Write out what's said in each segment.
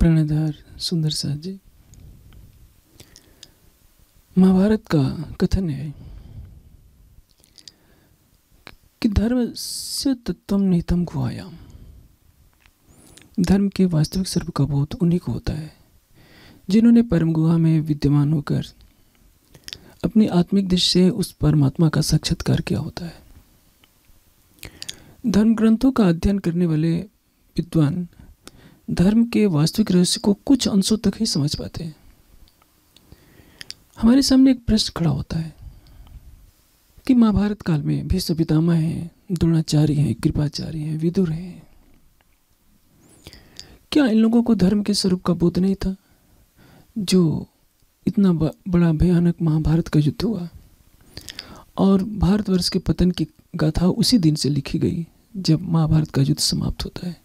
प्रणधार सुंदर साह जी महाभारत का कथन है कि धर्म से तत्वम नितम गुहायाम धर्म के वास्तविक स्वरूप का बोध उन्हीं को होता है जिन्होंने परम गुहा में विद्यमान होकर अपनी आत्मिक दृष्टि से उस परमात्मा का साक्षात्कार किया होता है धर्म ग्रंथों का अध्ययन करने वाले विद्वान धर्म के वास्तविक रहस्य को कुछ अंशों तक ही समझ पाते हैं हमारे सामने एक प्रश्न खड़ा होता है कि महाभारत काल में भीष्म पितामह हैं द्रोणाचार्य हैं कृपाचार्य हैं विदुर हैं क्या इन लोगों को धर्म के स्वरूप का बोध नहीं था जो इतना बड़ा भयानक महाभारत का युद्ध हुआ और भारतवर्ष के पतन की गाथा उसी दिन से लिखी गई जब महाभारत का युद्ध समाप्त होता है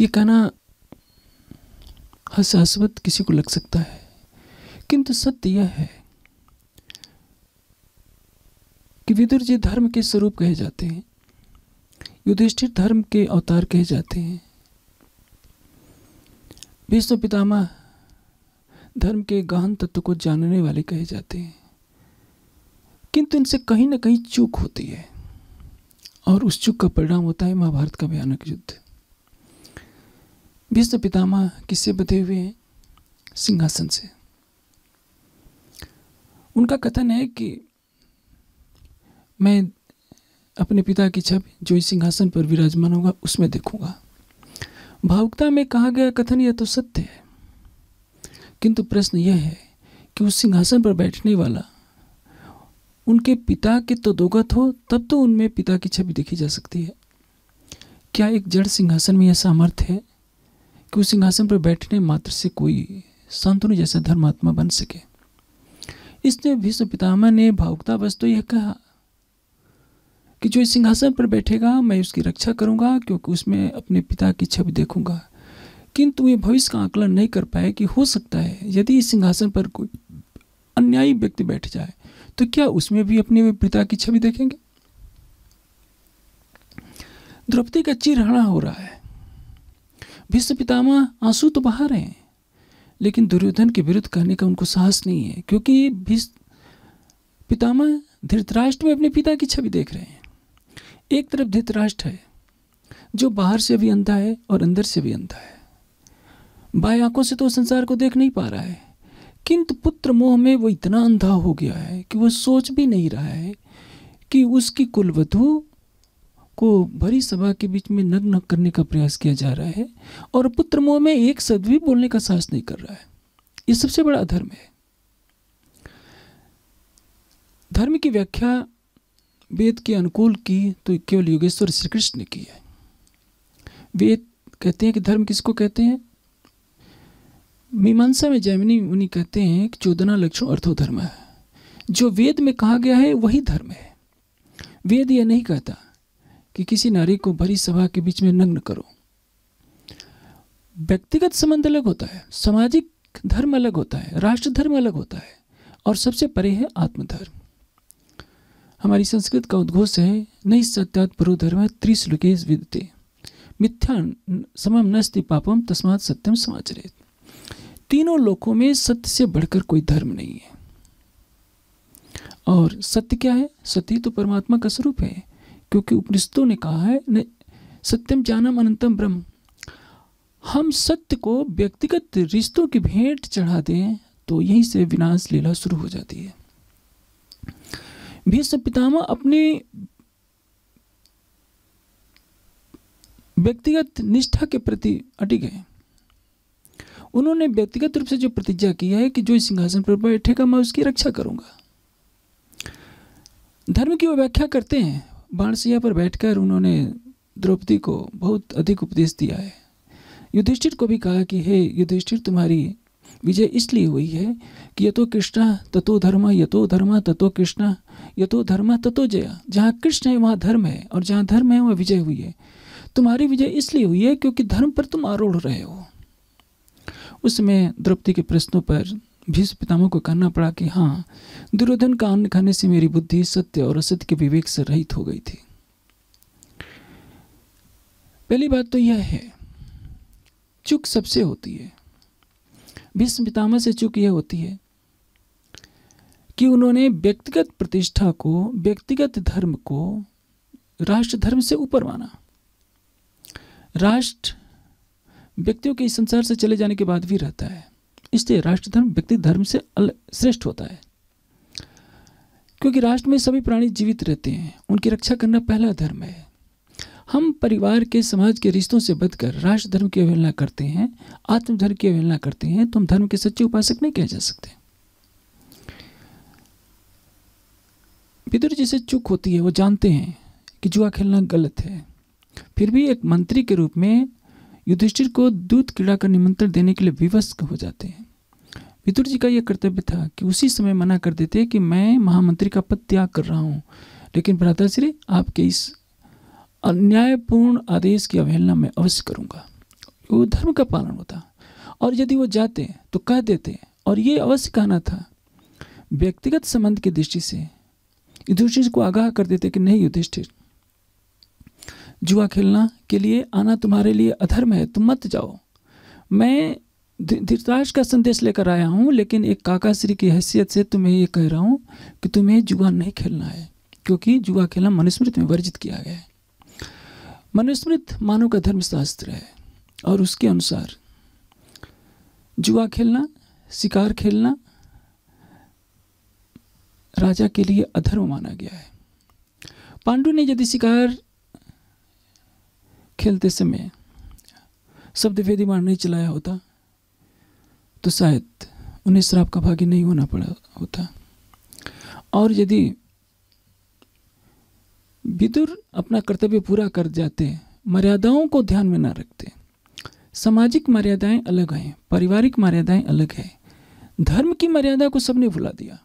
ये कहना हसास्वत किसी को लग सकता है किंतु सत्य यह है कि विदुर जी धर्म के स्वरूप कहे जाते हैं युधिष्ठिर धर्म के अवतार कहे जाते हैं विष्णु पितामह धर्म के गहन तत्व को जानने वाले कहे जाते हैं किंतु इनसे कहीं ना कहीं चूक होती है और उस चूक का परिणाम होता है महाभारत का भयानक युद्ध भीष्म पितामह किससे बधे हुए हैं सिंहासन से उनका कथन है कि मैं अपने पिता की छवि जो इस सिंहासन पर विराजमान होगा उसमें देखूंगा भावुकता में कहा गया कथन यह तो सत्य है किंतु प्रश्न यह है कि उस सिंहासन पर बैठने वाला उनके पिता के तो दोगत हो तब तो उनमें पिता की छवि देखी जा सकती है क्या एक जड़ सिंहासन में यह सामर्थ्य है कि उस सिंहासन पर बैठने मात्र से कोई संतनु जैसा धर्मात्मा बन सके इसने भीष्म पितामह ने भावुकतावश तो यह कहा कि जो इस सिंहासन पर बैठेगा मैं उसकी रक्षा करूंगा क्योंकि उसमें अपने पिता की छवि देखूंगा किंतु वे भविष्य का आकलन नहीं कर पाए कि हो सकता है यदि इस सिंहासन पर कोई अन्यायी व्यक्ति बैठ जाए तो क्या उसमें भी अपने पिता की छवि देखेंगे द्रौपदी का चिरहणा हो रहा है भीष्म पितामह आंसू तो बहा रहे हैं लेकिन दुर्योधन के विरुद्ध कहने का उनको साहस नहीं है क्योंकि भीष्म पितामह धृतराष्ट्र में अपने पिता की छवि देख रहे हैं एक तरफ धृतराष्ट्र है जो बाहर से भी अंधा है और अंदर से भी अंधा है बाएं आंखों से तो संसार को देख नहीं पा रहा है किंतु पुत्र मोह में वो इतना अंधा हो गया है कि वो सोच भी नहीं रहा है कि उसकी कुलवधु को भरी सभा के बीच में नग्न करने का प्रयास किया जा रहा है और पुत्र मोह में एक शब्द भी बोलने का साहस नहीं कर रहा है ये सबसे बड़ा अधर्म है धर्म की व्याख्या वेद के अनुकूल की तो केवल योगेश्वर श्री कृष्ण ने की है वेद कहते हैं कि धर्म किसको कहते हैं मीमांसा में जैमिनी मुनि कहते हैं कि चोदना लक्षण अर्थो धर्म है जो वेद में कहा गया है वही धर्म है वेद यह नहीं कहता कि किसी नारी को भरी सभा के बीच में नग्न करो व्यक्तिगत संबंध अलग होता है सामाजिक धर्म अलग होता है राष्ट्र धर्म अलग होता है और सबसे परे है आत्मधर्म हमारी संस्कृत का उद्घोष है नई सत्यात धर्म त्रिश्लोकेश विद्यते मिथ्या समम नस्ति पापम तस्मात सत्यम समाचरित तीनों लोकों में सत्य से बढ़कर कोई धर्म नहीं है और सत्य क्या है सत्य तो परमात्मा का स्वरूप है क्योंकि उपनिषदों ने कहा है सत्यम जानम अनंतम ब्रह्म हम सत्य को व्यक्तिगत रिश्तों की भेंट चढ़ा दें तो यहीं से विनाश लीला शुरू हो जाती है भीष्म पितामह अपने व्यक्तिगत निष्ठा के प्रति अटि गए उन्होंने व्यक्तिगत रूप से जो प्रतिज्ञा की है कि जो सिंहासन पर बैठेगा मैं उसकी रक्षा करूंगा धर्म की वो व्याख्या करते हैं बाणसिया पर बैठकर उन्होंने द्रौपदी को बहुत अधिक उपदेश दिया है युधिष्ठिर को भी कहा कि हे युधिष्ठिर तुम्हारी विजय इसलिए हुई है कि यतो कृष्णा ततो धर्म यतो धर्म ततो कृष्णा यतो धर्म ततो जया जहाँ कृष्ण है वहाँ धर्म है और जहाँ धर्म है वहाँ विजय हुई है तुम्हारी विजय इसलिए हुई है क्योंकि धर्म पर तुम आरूढ़ रहे हो उसमें द्रौपदी के प्रश्नों पर भीष्म पितामह को कहना पड़ा कि हाँ दुर्योधन का अन्न खाने से मेरी बुद्धि सत्य और असत्य के विवेक से रहित हो गई थी पहली बात तो यह है चुक सबसे होती है भीष्म पितामह से चुक यह होती है कि उन्होंने व्यक्तिगत प्रतिष्ठा को व्यक्तिगत धर्म को राष्ट्र धर्म से ऊपर माना राष्ट्र व्यक्तियों के इस संसार से चले जाने के बाद भी रहता है इसलिए राष्ट्र धर्म व्यक्ति धर्म से श्रेष्ठ होता है क्योंकि राष्ट्र में सभी प्राणी जीवित रहते हैं उनकी रक्षा करना पहला धर्म है हम परिवार के समाज के रिश्तों से बदकर राष्ट्र धर्म की अवहेलना करते हैं आत्मधर्म की अवहेलना करते हैं तो हम धर्म के सच्चे उपासक नहीं कह जा सकते पितुर जिसे चुक होती है वो जानते हैं कि जुआ खेलना गलत है फिर भी एक मंत्री के रूप में युधिष्ठिर को दूध क्रीड़ा का निमंत्रण देने के लिए विवश हो जाते हैं विदुर जी का यह कर्तव्य था कि उसी समय मना कर देते कि मैं महामंत्री का पद त्याग कर रहा हूँ लेकिन भ्राता श्री आपके इस अन्यायपूर्ण आदेश की अवहेलना मैं अवश्य करूँगा वो धर्म का पालन होता और यदि वो जाते तो कह देते और ये अवश्य कहना था व्यक्तिगत संबंध की दृष्टि से युधिष्ठिर को आगाह कर देते कि नहीं युधिष्ठिर जुआ खेलना के लिए आना तुम्हारे लिए अधर्म है तुम मत जाओ मैं धीरराज का संदेश लेकर आया हूँ लेकिन एक काका श्री की हैसियत से तुम्हें ये कह रहा हूँ कि तुम्हें जुआ नहीं खेलना है क्योंकि जुआ खेलना मनुस्मृत में वर्जित किया गया है मनुस्मृत मानव का धर्मशास्त्र है और उसके अनुसार जुआ खेलना शिकार खेलना राजा के लिए अधर्म माना गया है पांडु ने यदि शिकार खेलते समय शब्द वेदी मार नहीं चलाया होता तो शायद उन्हें श्राप का भागी नहीं होना पड़ा होता और यदि विदुर अपना कर्तव्य पूरा कर जाते मर्यादाओं को ध्यान में ना रखते सामाजिक मर्यादाएं अलग हैं पारिवारिक मर्यादाएं अलग हैं धर्म की मर्यादा को सबने भुला दिया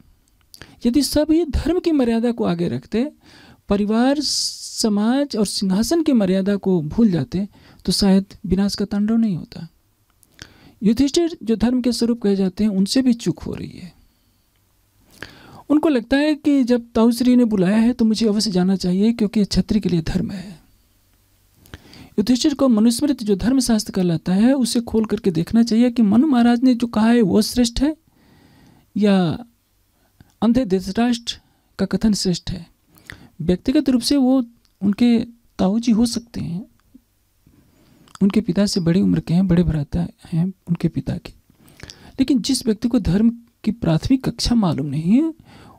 यदि सभी धर्म की मर्यादा को आगे रखते परिवार समाज और सिंहासन की मर्यादा को भूल जाते तो शायद विनाश का तांडव नहीं होता युधिष्ठिर जो धर्म के स्वरूप कहे जाते हैं उनसे भी चूक हो रही है उनको लगता है कि जब ताऊश्री ने बुलाया है तो मुझे अवश्य जाना चाहिए क्योंकि छत्री के लिए धर्म है युधिष्ठिर को मनुस्मृत जो धर्म शास्त्र कहलाता है उसे खोल करके देखना चाहिए कि मनु महाराज ने जो कहा है वो श्रेष्ठ है या अंधे धृतराष्ट्र का कथन श्रेष्ठ है व्यक्तिगत रूप से वो उनके ताऊ जी हो सकते हैं उनके पिता से बड़ी उम्र के हैं बड़े भ्राता हैं उनके पिता के लेकिन जिस व्यक्ति को धर्म की प्राथमिक कक्षा मालूम नहीं है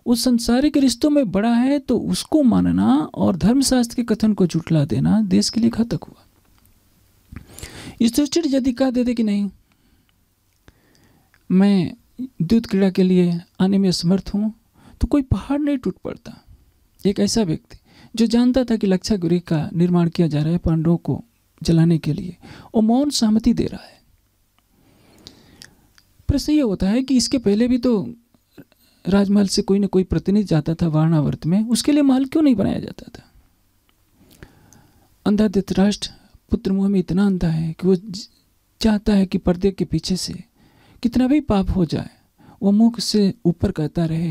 वो संसारिक रिश्तों में बड़ा है तो उसको मानना और धर्मशास्त्र के कथन को जुटला देना देश के लिए घातक हुआ युधिष्ठिर यदि कह देते कि नहीं मैं दूध क्रीड़ा के लिए आने में असमर्थ हूँ तो कोई पहाड़ नहीं टूट पड़ता एक ऐसा व्यक्ति जो जानता था कि लक्षागुरी का निर्माण किया जा रहा है पांडवों को जलाने के लिए और मौन सहमति दे रहा है प्रश्न ये होता है कि इसके पहले भी तो राजमहल से कोई ना कोई प्रतिनिधि जाता था वारणावर्त में उसके लिए महल क्यों नहीं बनाया जाता था अंधा धृतराष्ट्र पुत्र मुंह में इतना अंधा है कि वो चाहता है कि पर्दे के पीछे से कितना भी पाप हो जाए वो मुख से ऊपर कहता रहे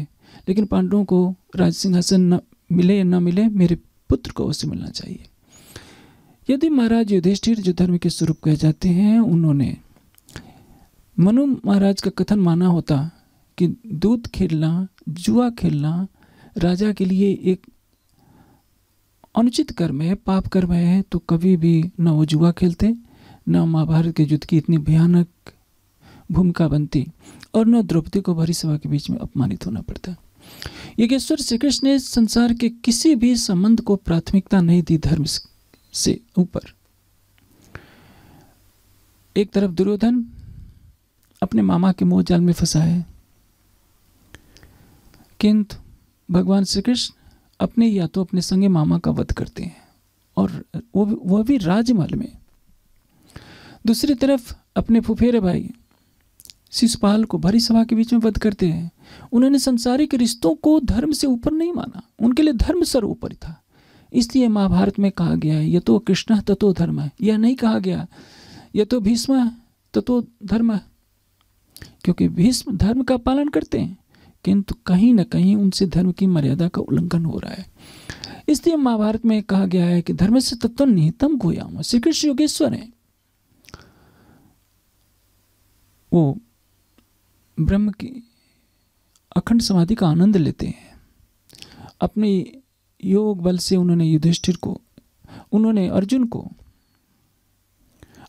लेकिन पांडवों को राज सिंहासन न मिले या न मिले मेरे पुत्र को उससे मिलना चाहिए यदि महाराज युधिष्ठिर जो धर्म के स्वरूप कहे जाते हैं उन्होंने मनु महाराज का कथन माना होता कि दूध खेलना जुआ खेलना राजा के लिए एक अनुचित कर्म है पाप कर्म है तो कभी भी न वो जुआ खेलते न महाभारत के युद्ध की इतनी भयानक भूमिका बनती और न द्रौपदी को भरी सभा के बीच में अपमानित होना पड़ता यज्ञेश्वर श्री कृष्ण ने संसार के किसी भी संबंध को प्राथमिकता नहीं दी धर्म से ऊपर एक तरफ दुर्योधन अपने मामा के मोह जाल में फंसा है किंतु भगवान श्री कृष्ण अपने या तो अपने संगे मामा का वध करते हैं और वो भी, वो भी राजमहल में दूसरी तरफ अपने फुफेरे भाई शिशुपाल को भरी सभा के बीच में वध करते हैं उन्होंने संसारिक रिश्तों को धर्म से ऊपर नहीं माना उनके लिए धर्म सर्वोपरि था इसलिए महाभारत में कहा गया है ये तो कृष्ण तत्व धर्म है यह नहीं कहा गया यह तो भीष्म तत्व धर्म है क्योंकि भीष्म धर्म का पालन करते हैं किंतु कहीं ना कहीं उनसे धर्म की मर्यादा का उल्लंघन हो रहा है इसलिए महाभारत में कहा गया है कि धर्म से तत्व निहितम गोयाम श्री कृष्ण योगेश्वर है वो ब्रह्म की अखंड समाधि का आनंद लेते हैं अपनी योग बल से उन्होंने युधिष्ठिर को उन्होंने अर्जुन को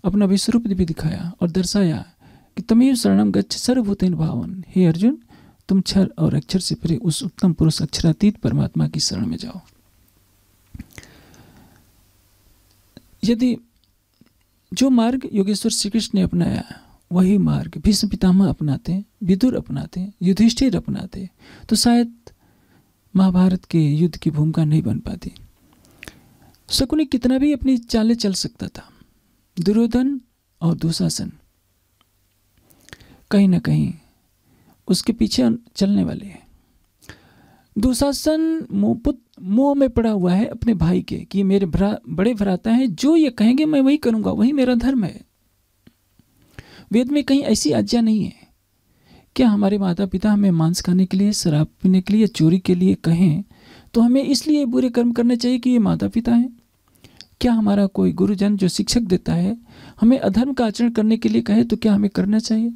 अपना विश्वरूप भी दिखाया और दर्शाया कि तमेव शरणम गच्छ सर्वभूतेन भावन हे अर्जुन तुम क्षर और अक्षर से परे उस उत्तम पुरुष अक्षरातीत परमात्मा की शरण में जाओ यदि जो मार्ग योगेश्वर श्री कृष्ण ने अपनाया वही मार्ग भीष्म पितामह अपनाते विदुर अपनाते युधिष्ठिर अपनाते तो शायद महाभारत के युद्ध की भूमिका नहीं बन पाती शकुनी कितना भी अपनी चालें चल सकता था दुर्योधन और दुशासन कहीं ना कहीं उसके पीछे चलने वाले हैं दुशासन मोहपुत मोह में पड़ा हुआ है अपने भाई के कि मेरे भ्रा बड़े भ्राता हैं जो ये कहेंगे मैं वही करूंगा वही मेरा धर्म है वेद में कहीं ऐसी आज्ञा नहीं है क्या हमारे माता पिता हमें मांस खाने के लिए शराब पीने के लिए चोरी के लिए कहें तो हमें इसलिए बुरे कर्म करने चाहिए कि ये माता पिता हैं क्या हमारा कोई गुरुजन जो शिक्षक देता है हमें अधर्म का आचरण करने के लिए कहे तो क्या हमें करना चाहिए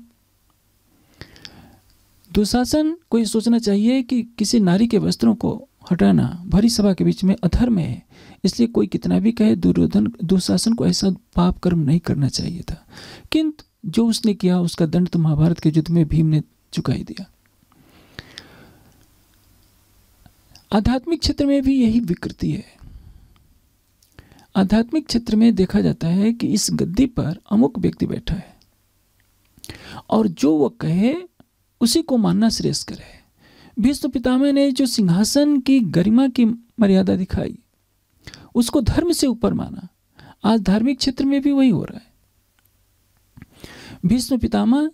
दुशासन को ये सोचना चाहिए कि किसी नारी के वस्त्रों को हटाना भरी सभा के बीच में अधर्म है इसलिए कोई कितना भी कहे दुर्योधन दुशासन को ऐसा पाप कर्म नहीं करना चाहिए था किंतु जो उसने किया उसका दंड तो महाभारत के युद्ध में भीम ने चुकाई दिया आध्यात्मिक क्षेत्र में भी यही विकृति है आध्यात्मिक क्षेत्र में देखा जाता है कि इस गद्दी पर अमुक व्यक्ति बैठा है और जो वह कहे उसी को मानना श्रेयस्कर है भीष्म पितामह ने जो सिंहासन की गरिमा की मर्यादा दिखाई उसको धर्म से ऊपर माना आज धार्मिक क्षेत्र में भी वही हो रहा है भीष्म पितामह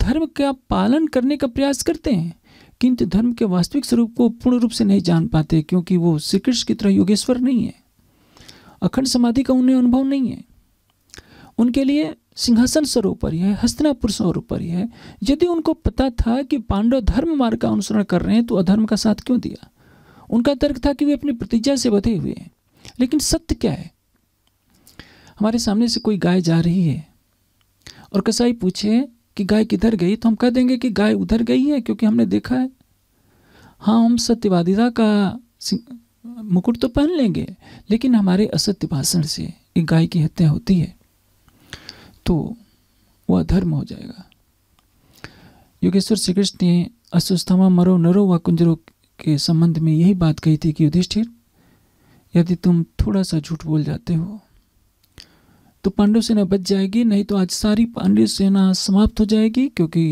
धर्म का पालन करने का प्रयास करते हैं किंतु धर्म के वास्तविक स्वरूप को पूर्ण रूप से नहीं जान पाते क्योंकि वो श्री कृष्ण की तरह योगेश्वर नहीं है अखंड समाधि का उन्हें अनुभव नहीं है उनके लिए सिंहासन सर्वोपरि है हस्तनापुर सर्वोपरि है यदि उनको पता था कि पांडव धर्म मार्ग का अनुसरण कर रहे हैं तो अधर्म का साथ क्यों दिया उनका तर्क था कि वे अपनी प्रतिज्ञा से बधे हुए हैं लेकिन सत्य क्या है हमारे सामने से कोई गाय जा रही है और कसाई पूछे कि गाय किधर गई तो हम कह देंगे कि गाय उधर गई है क्योंकि हमने देखा है हाँ हम सत्यवादिता का मुकुट तो पहन लेंगे लेकिन हमारे असत्य भाषण से एक गाय की हत्या होती है तो वह धर्म हो जाएगा योगेश्वर श्री कृष्ण ने अस्वस्थमा मरो नरो व कुंजरो के संबंध में यही बात कही थी कि युधिष्ठिर यदि तुम थोड़ा सा झूठ बोल जाते हो तो पांडव सेना बच जाएगी नहीं तो आज सारी पांडव सेना समाप्त हो जाएगी क्योंकि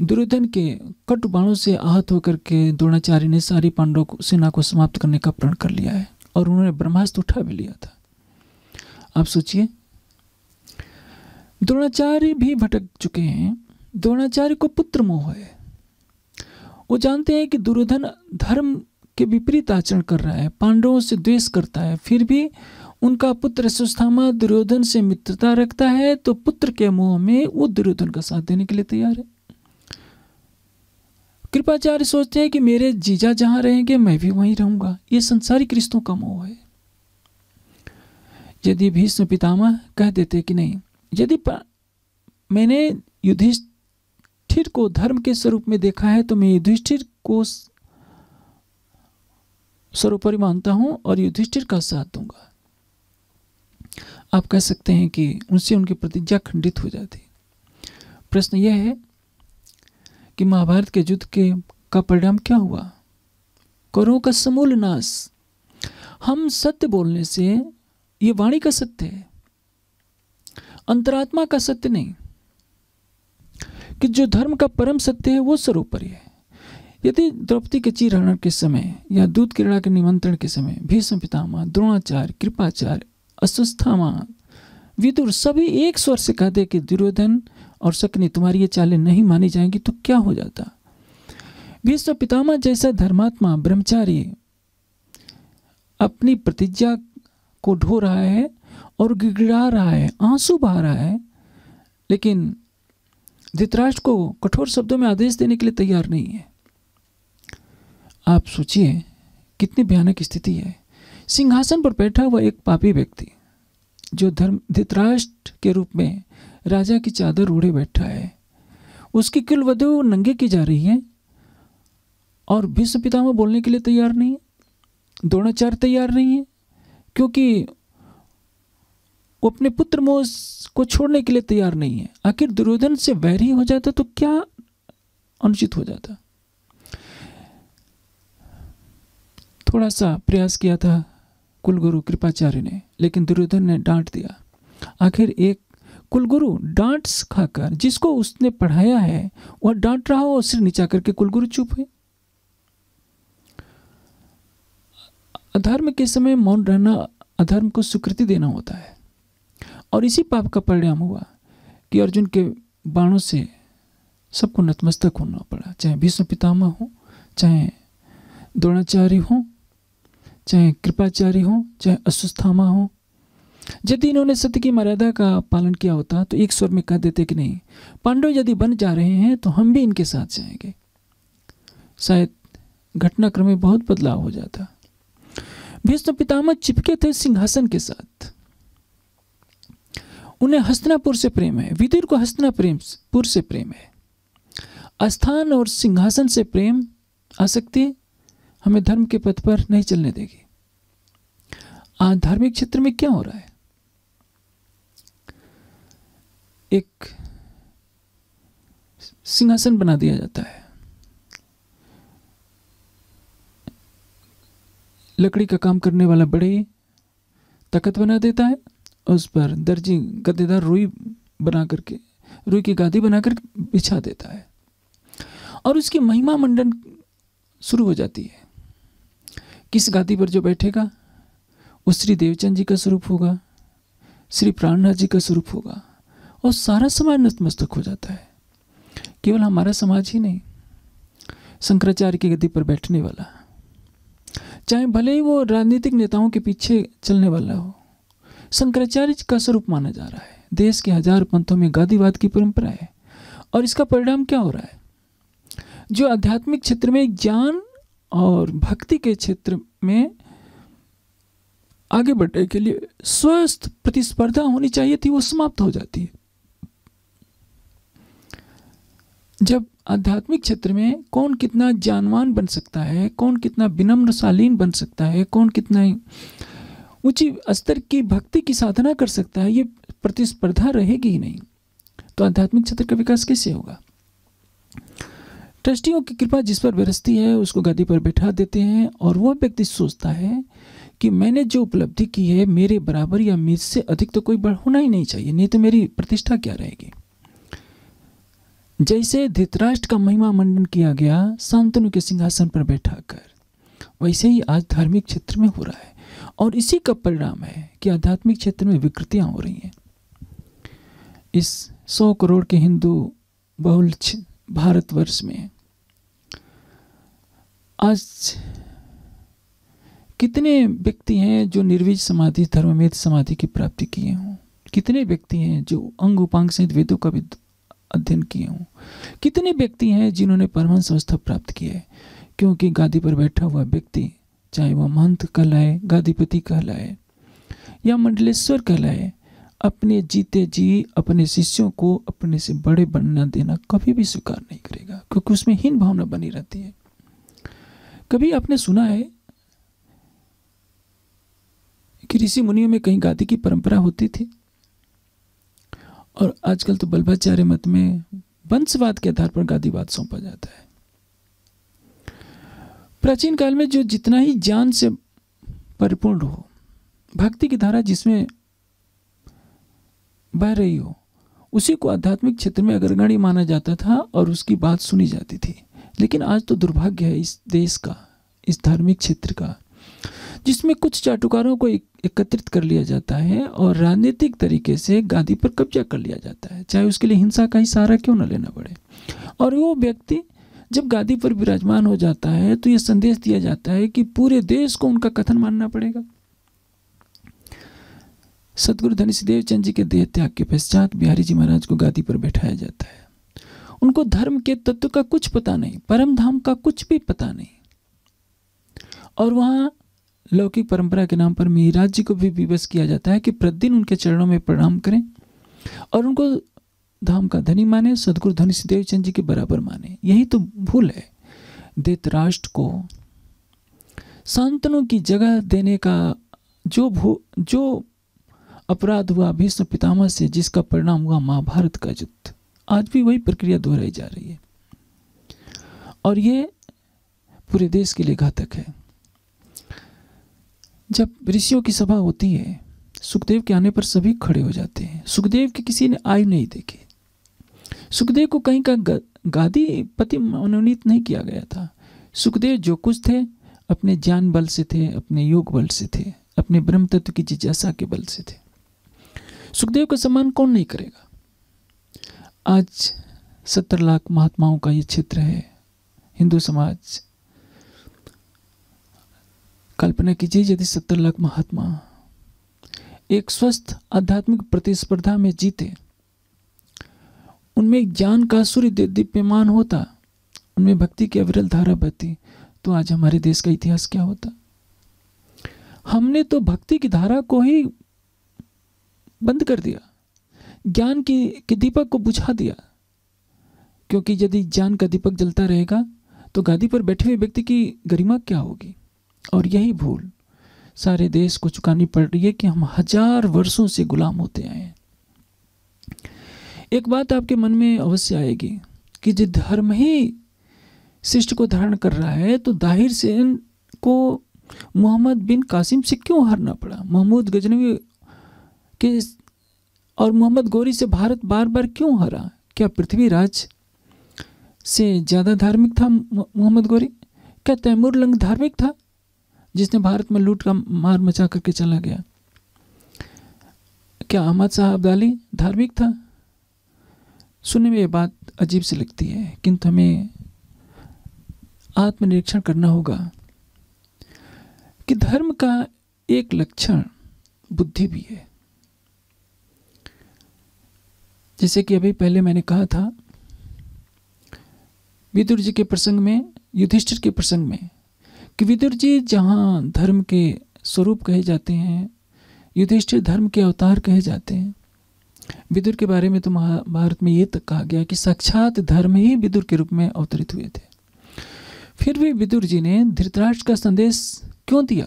दुर्योधन के कट बाणों से आहत होकर के द्रोणाचार्य ने सारी पांडव सेना को समाप्त करने का प्रण कर लिया है और उन्होंने ब्रह्मास्त्र उठा भी लिया था आप सोचिए द्रोणाचार्य भी भटक चुके हैं द्रोणाचार्य को पुत्र मोह है वो जानते हैं कि दुर्योधन धर्म के विपरीत आचरण कर रहा है पांडवों से द्वेष करता है फिर भी उनका पुत्र सुस्थामा दुर्योधन से मित्रता रखता है तो पुत्र के मोह में वो दुर्योधन का साथ देने के लिए तैयार है कृपाचार्य सोचते हैं कि मेरे जीजा जहां रहेंगे मैं भी वहीं रहूंगा ये संसारिक रिश्तों का मोह है यदि भीष्म पितामह कह देते कि नहीं यदि मैंने युधिष्ठिर को धर्म के स्वरूप में देखा है तो मैं युधिष्ठिर को सर्वोपरि मानता हूं और युधिष्ठिर का साथ दूंगा आप कह सकते हैं कि उनसे उनकी प्रतिज्ञा खंडित हो जाती प्रश्न यह है कि महाभारत के युद्ध के का परिणाम क्या हुआ करों का समूल नाश हम सत्य बोलने से ये वाणी का सत्य है अंतरात्मा का सत्य नहीं कि जो धर्म का परम सत्य है वो सर्वोपरि है यदि द्रौपदी के चीरहरण के समय या दूध क्रीड़ा के निमंत्रण के समय भीष्म पितामह द्रोणाचार्य कृपाचार्य अस्वस्थामा विदुर सभी एक स्वर से कहते कि दुर्योधन और सकनी तुम्हारी ये चालें नहीं मानी जाएंगी तो क्या हो जाता विश्व पितामा जैसा धर्मात्मा ब्रह्मचारी अपनी प्रतिज्ञा को ढो रहा है और गिड़गिड़ा रहा है आंसू बहा रहा है लेकिन धृतराष्ट्र को कठोर शब्दों में आदेश देने के लिए तैयार नहीं है आप सोचिए कितनी भयानक स्थिति है सिंहासन पर बैठा हुआ एक पापी व्यक्ति जो धर्म धित्राष्ट्र के रूप में राजा की चादर उड़े बैठा है उसकी कुल वधु नंगे की जा रही है और विश्व पितामह बोलने के लिए तैयार नहीं है द्रोणाचार्य तैयार नहीं है क्योंकि वो अपने पुत्र मोह को छोड़ने के लिए तैयार नहीं है आखिर दुर्योधन से वैर ही हो जाता तो क्या अनुचित हो जाता थोड़ा सा प्रयास किया था कुलगुरु कृपाचार्य ने लेकिन दुर्योधन ने डांट दिया आखिर एक कुलगुरु डांट खाकर जिसको उसने पढ़ाया है वह डांट रहा हो और सिर नीचा करके कुलगुरु चुप है अधर्म के समय मौन रहना अधर्म को स्वीकृति देना होता है और इसी पाप का परिणाम हुआ कि अर्जुन के बाणों से सबको नतमस्तक होना पड़ा चाहे भीष्म पितामह हो चाहे द्रोणाचार्य हो चाहे कृपाचार्य हो चाहे अस्वस्थामा हो यदि इन्होंने सत्य की मर्यादा का पालन किया होता तो एक स्वर में कह देते कि नहीं पांडव यदि बन जा रहे हैं तो हम भी इनके साथ जाएंगे शायद घटनाक्रम में बहुत बदलाव हो जाता भीष्म पितामह चिपके थे सिंहासन के साथ उन्हें हस्तनापुर से प्रेम है विदुर को हस्तनापुर से प्रेम है स्थान और सिंहासन से प्रेम आ सकती है हमें धर्म के पथ पर नहीं चलने देगी आज धार्मिक क्षेत्र में क्या हो रहा है एक सिंहासन बना दिया जाता है लकड़ी का काम करने वाला बड़े ताकत बना देता है उस पर दर्जी गद्देदार रुई बना करके रुई की गादी बनाकर बिछा देता है और उसकी महिमा मंडन शुरू हो जाती है किस गादी पर जो बैठेगा वो श्री देवचंद जी का स्वरूप होगा श्री प्राणनाथ जी का स्वरूप होगा और सारा समाज नतमस्तक हो जाता है केवल हमारा समाज ही नहीं शंकराचार्य की गति पर बैठने वाला चाहे भले ही वो राजनीतिक नेताओं के पीछे चलने वाला हो शंकराचार्य का स्वरूप माना जा रहा है देश के हजार पंथों में गादीवाद की परंपरा है और इसका परिणाम क्या हो रहा है जो आध्यात्मिक क्षेत्र में ज्ञान और भक्ति के क्षेत्र में आगे बढ़ने के लिए स्वस्थ प्रतिस्पर्धा होनी चाहिए थी वो समाप्त हो जाती है जब आध्यात्मिक क्षेत्र में कौन कितना जानवान बन सकता है कौन कितना विनम्रशालीन बन सकता है कौन कितना ऊंची स्तर की भक्ति की साधना कर सकता है ये प्रतिस्पर्धा रहेगी ही नहीं तो आध्यात्मिक क्षेत्र का विकास कैसे होगा ट्रस्टियों की कृपा जिस पर बरसती है उसको गद्दी पर बैठा देते हैं और वह व्यक्ति सोचता है कि मैंने जो उपलब्धि की है मेरे बराबर या मेरे से अधिक तो कोई बढ़ होना ही नहीं चाहिए नहीं तो मेरी प्रतिष्ठा क्या रहेगी जैसे धृतराष्ट्र का महिमा मंडन किया गया शांतनु के सिंहासन पर बैठा कर वैसे ही आज धार्मिक क्षेत्र में हो रहा है और इसी का परिणाम है कि आध्यात्मिक क्षेत्र में विकृतियां हो रही हैं इस सौ करोड़ के हिंदू बहुल भारतवर्ष में आज कितने व्यक्ति हैं जो निर्वीज समाधि धर्मवेद समाधि की प्राप्ति किए हों कितने व्यक्ति हैं जो अंग उपांग सहित वेदों का भी अध्ययन किए हों कितने व्यक्ति हैं जिन्होंने परमहंस अवस्था प्राप्त की है क्योंकि गादी पर बैठा हुआ व्यक्ति चाहे वह महंत कहलाए गादीपति कहलाए या मंडलेश्वर कहलाए अपने जीते जी अपने शिष्यों को अपने से बड़े बनना देना कभी भी स्वीकार नहीं करेगा क्योंकि उसमें हीन भावना बनी रहती है कभी आपने सुना है कि ऋषि मुनियों में कहीं गादी की परंपरा होती थी और आजकल तो बल्भाचार्य मत में वंशवाद के आधार पर गादीवाद सौंपा जाता है प्राचीन काल में जो जितना ही ज्ञान से परिपूर्ण हो भक्ति की धारा जिसमें बह रही हो उसी को आध्यात्मिक क्षेत्र में अग्रगणी माना जाता था और उसकी बात सुनी जाती थी लेकिन आज तो दुर्भाग्य है इस देश का इस धार्मिक क्षेत्र का जिसमें कुछ चाटुकारों को एक, एकत्रित कर लिया जाता है और राजनीतिक तरीके से गादी पर कब्जा कर लिया जाता है चाहे उसके लिए हिंसा का ही सहारा क्यों न लेना पड़े और वो व्यक्ति जब गादी पर विराजमान हो जाता है तो ये संदेश दिया जाता है कि पूरे देश को उनका कथन मानना पड़ेगा सदगुरु धनी सिदेव चंद जी के देह त्याग के पश्चात बिहारी जी महाराज को गादी पर बैठाया जाता है उनको धर्म के तत्व का कुछ पता नहीं परम धाम का कुछ भी पता नहीं और वहाँ लौकिक परंपरा के नाम पर मीराज जी को भी विवश किया जाता है कि प्रतिदिन उनके चरणों में प्रणाम करें और उनको धाम का धनी माने सदगुरु धनी सिदेव चंद जी के बराबर माने यही तो भूल है धृतराष्ट्र को सांतनों की जगह देने का जो भू जो अपराध हुआ भीष्म पितामह से जिसका परिणाम हुआ महाभारत का युद्ध आज भी वही प्रक्रिया दोहराई जा रही है और ये पूरे देश के लिए घातक है जब ऋषियों की सभा होती है सुखदेव के आने पर सभी खड़े हो जाते हैं सुखदेव की किसी ने आयु नहीं देखी सुखदेव को कहीं का गादी पति मनोनीत नहीं किया गया था सुखदेव जो कुछ थे अपने ज्ञान बल से थे अपने योग बल से थे अपने ब्रह्म तत्व की जिज्ञासा के बल से थे सुखदेव का सम्मान कौन नहीं करेगा आज सत्तर लाख महात्माओं का ये क्षेत्र है हिंदू समाज कल्पना कीजिए यदि सत्तर लाख महात्मा एक स्वस्थ आध्यात्मिक प्रतिस्पर्धा में जीते उनमें ज्ञान का सूर्य दीप्यमान होता उनमें भक्ति की अविरल धारा बहती तो आज हमारे देश का इतिहास क्या होता हमने तो भक्ति की धारा को ही बंद कर दिया ज्ञान की के दीपक को बुझा दिया क्योंकि यदि ज्ञान का दीपक जलता रहेगा तो गादी पर बैठे हुए व्यक्ति की गरिमा क्या होगी और यही भूल सारे देश को चुकानी पड़ रही है कि हम हजार वर्षों से गुलाम होते आए हैं एक बात आपके मन में अवश्य आएगी कि जो धर्म ही शिष्ट को धारण कर रहा है तो दाहिर सेन को मोहम्मद बिन कासिम से क्यों हारना पड़ा महमूद गजनवी कि और मोहम्मद गौरी से भारत बार बार क्यों हारा क्या पृथ्वीराज से ज़्यादा धार्मिक था मोहम्मद गौरी क्या तैमूर लंग धार्मिक था जिसने भारत में लूट का मार मचा करके चला गया क्या अहमद शाह अब्दाली धार्मिक था सुनने में ये बात अजीब सी लगती है किंतु हमें आत्मनिरीक्षण करना होगा कि धर्म का एक लक्षण बुद्धि भी है जैसे कि अभी पहले मैंने कहा था विदुर जी के प्रसंग में युधिष्ठिर के प्रसंग में कि विदुर जी जहाँ धर्म के स्वरूप कहे जाते हैं युधिष्ठिर धर्म के अवतार कहे जाते हैं विदुर के बारे में तो महाभारत में ये तक तो कहा गया कि साक्षात धर्म ही विदुर के रूप में अवतरित हुए थे फिर भी विदुर जी ने धृतराष्ट्र का संदेश क्यों दिया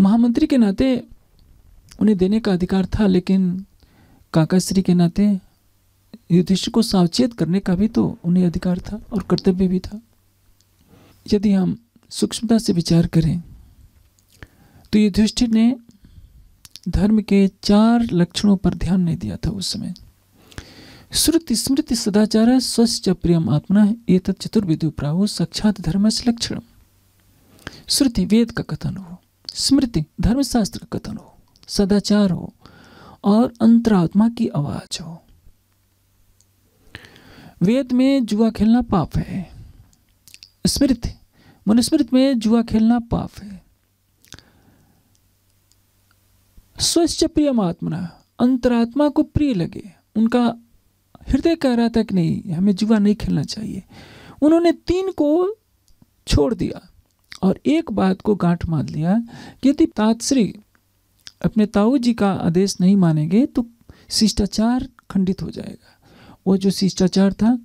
महामंत्री के नाते उन्हें देने का अधिकार था लेकिन काकाश्री के नाते युधिष्ठिर को सावचेत करने का भी तो उन्हें अधिकार था और कर्तव्य भी था यदि हम सूक्ष्मता से विचार करें तो युधिष्ठिर ने धर्म के चार लक्षणों पर ध्यान नहीं दिया था उस समय श्रुति स्मृति सदाचार स्वच्छ प्रियम आत्मा ये तत् चतुर्विधि प्राहु साक्षात धर्म से लक्षण श्रुति वेद का कथन हो स्मृति धर्मशास्त्र का कथन हो सदाचार हो और अंतरात्मा की आवाज हो वेद में जुआ खेलना पाप है स्मृत मनुस्मृत में जुआ खेलना पाप है स्वच्छ आत्मा अंतरात्मा को प्रिय लगे उनका हृदय कह रहा था कि नहीं हमें जुआ नहीं खेलना चाहिए उन्होंने तीन को छोड़ दिया और एक बात को गांठ मान लिया कि यदि तात्श्री अपने ताऊ जी का आदेश नहीं मानेंगे तो शिष्टाचार खंडित हो जाएगा वो जो शिष्टाचार था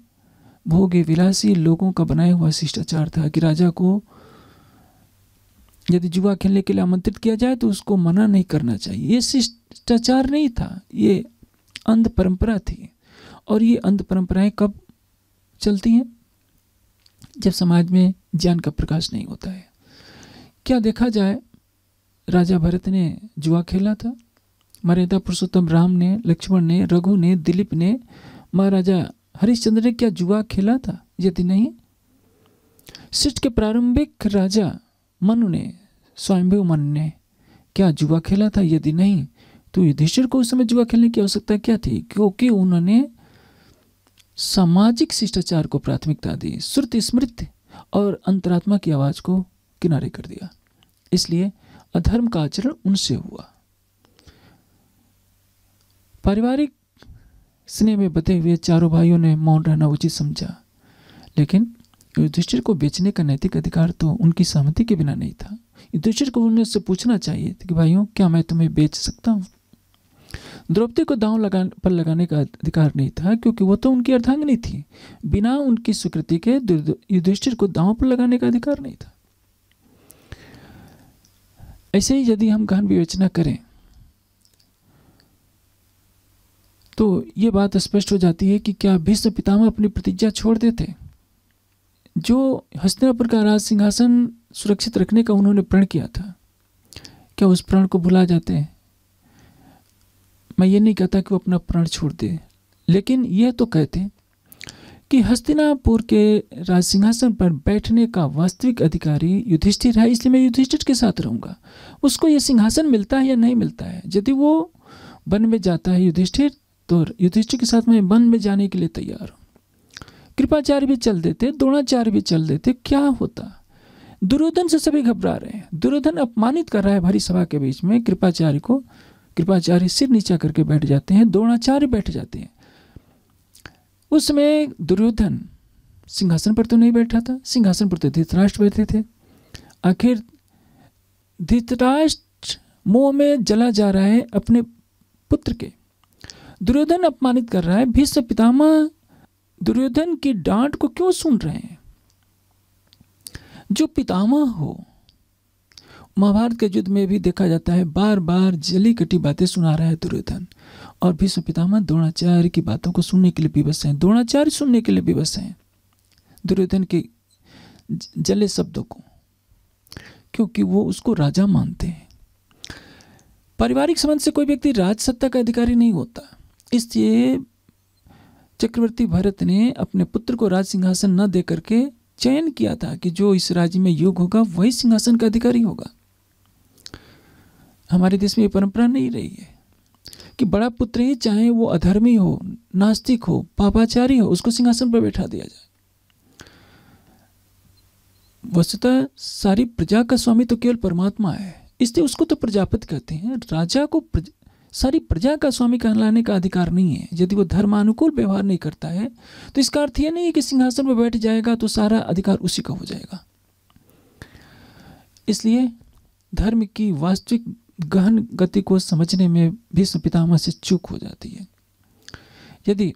भोगे विलासी लोगों का बनाया हुआ शिष्टाचार था कि राजा को यदि जुआ खेलने के लिए आमंत्रित किया जाए तो उसको मना नहीं करना चाहिए ये शिष्टाचार नहीं था ये अंध परंपरा थी और ये अंध परंपराएं कब चलती हैं जब समाज में ज्ञान का प्रकाश नहीं होता है क्या देखा जाए राजा भरत ने जुआ खेला था मर्यादा पुरुषोत्तम राम ने लक्ष्मण ने रघु ने दिलीप ने महाराजा हरिश्चंद्र ने क्या जुआ खेला था यदि नहीं शिष्ट के प्रारंभिक राजा मनु ने स्वयंभु मनु ने क्या जुआ खेला था यदि नहीं तो युधिष्ठिर को उस समय जुआ खेलने की आवश्यकता क्या थी क्योंकि उन्होंने सामाजिक शिष्टाचार को प्राथमिकता दी श्रुति स्मृति और अंतरात्मा की आवाज़ को किनारे कर दिया इसलिए अधर्म का आचरण उनसे हुआ पारिवारिक स्नेह में बते हुए चारों भाइयों ने मौन रहना उचित समझा लेकिन युधिष्ठिर को बेचने का नैतिक अधिकार तो उनकी सहमति के बिना नहीं था युधिष्ठिर को उनसे पूछना चाहिए कि भाइयों क्या मैं तुम्हें बेच सकता हूँ द्रौपदी को दांव लगा पर लगाने का अधिकार नहीं था क्योंकि वह तो उनकी अर्धांगनी थी बिना उनकी स्वीकृति के युधिष्ठिर को दांव पर लगाने का अधिकार नहीं था ऐसे ही यदि हम गहन विवेचना करें तो ये बात स्पष्ट हो जाती है कि क्या भीष्म पितामह अपनी प्रतिज्ञा छोड़ देते जो हस्तिनापुर का राज सिंहासन सुरक्षित रखने का उन्होंने प्रण किया था क्या उस प्रण को भुला जाते हैं मैं ये नहीं कहता कि वो अपना प्रण छोड़ दे लेकिन यह तो कहते कि हस्तिनापुर के राज सिंहासन पर बैठने का वास्तविक अधिकारी युधिष्ठिर है इसलिए मैं युधिष्ठिर के साथ रहूँगा उसको ये सिंहासन मिलता है या नहीं मिलता है यदि वो वन में जाता है युधिष्ठिर तो युधिष्ठिर के साथ मैं वन में जाने के लिए तैयार हूँ कृपाचार्य भी चल देते द्रोणाचार्य भी चल देते क्या होता दुर्योधन से सभी घबरा रहे हैं दुर्योधन अपमानित कर रहा है भरी सभा के बीच में कृपाचार्य को कृपाचार्य सिर नीचा करके बैठ जाते हैं द्रोणाचार्य बैठ जाते हैं उस समय दुर्योधन सिंहासन पर तो नहीं बैठा था सिंहासन पर तो धृतराष्ट्र बैठे थे आखिर धृतराष्ट्र मोह में जला जा रहा है अपने पुत्र के दुर्योधन अपमानित कर रहा है भीष्म पितामह दुर्योधन की डांट को क्यों सुन रहे हैं जो पितामह हो महाभारत के युद्ध में भी देखा जाता है बार बार जली कटी बातें सुना रहा है दुर्योधन और भीष्म पितामह द्रोणाचार्य की बातों को सुनने के लिए विवश हैं द्रोणाचार्य सुनने के लिए विवश हैं दुर्योधन के जले शब्दों को क्योंकि वो उसको राजा मानते हैं पारिवारिक संबंध से कोई व्यक्ति राजसत्ता का अधिकारी नहीं होता इसलिए चक्रवर्ती भरत ने अपने पुत्र को राज सिंहासन न देकर के चयन किया था कि जो इस राज्य में योग होगा वही सिंहासन का अधिकारी होगा हमारे देश में ये परंपरा नहीं रही है कि बड़ा पुत्र ही चाहे वो अधर्मी हो नास्तिक हो पापाचारी हो उसको सिंहासन पर बैठा दिया जाए वस्तुतः सारी प्रजा का स्वामी तो केवल परमात्मा है इसलिए उसको तो प्रजापत कहते हैं राजा को प्रज... सारी प्रजा का स्वामी कहलाने का अधिकार नहीं है यदि वो धर्मानुकूल व्यवहार नहीं करता है तो इसका अर्थ यह नहीं है कि सिंहासन पर बैठ जाएगा तो सारा अधिकार उसी का हो जाएगा इसलिए धर्म की वास्तविक गहन गति को समझने में भीष्म पितामह से चूक हो जाती है यदि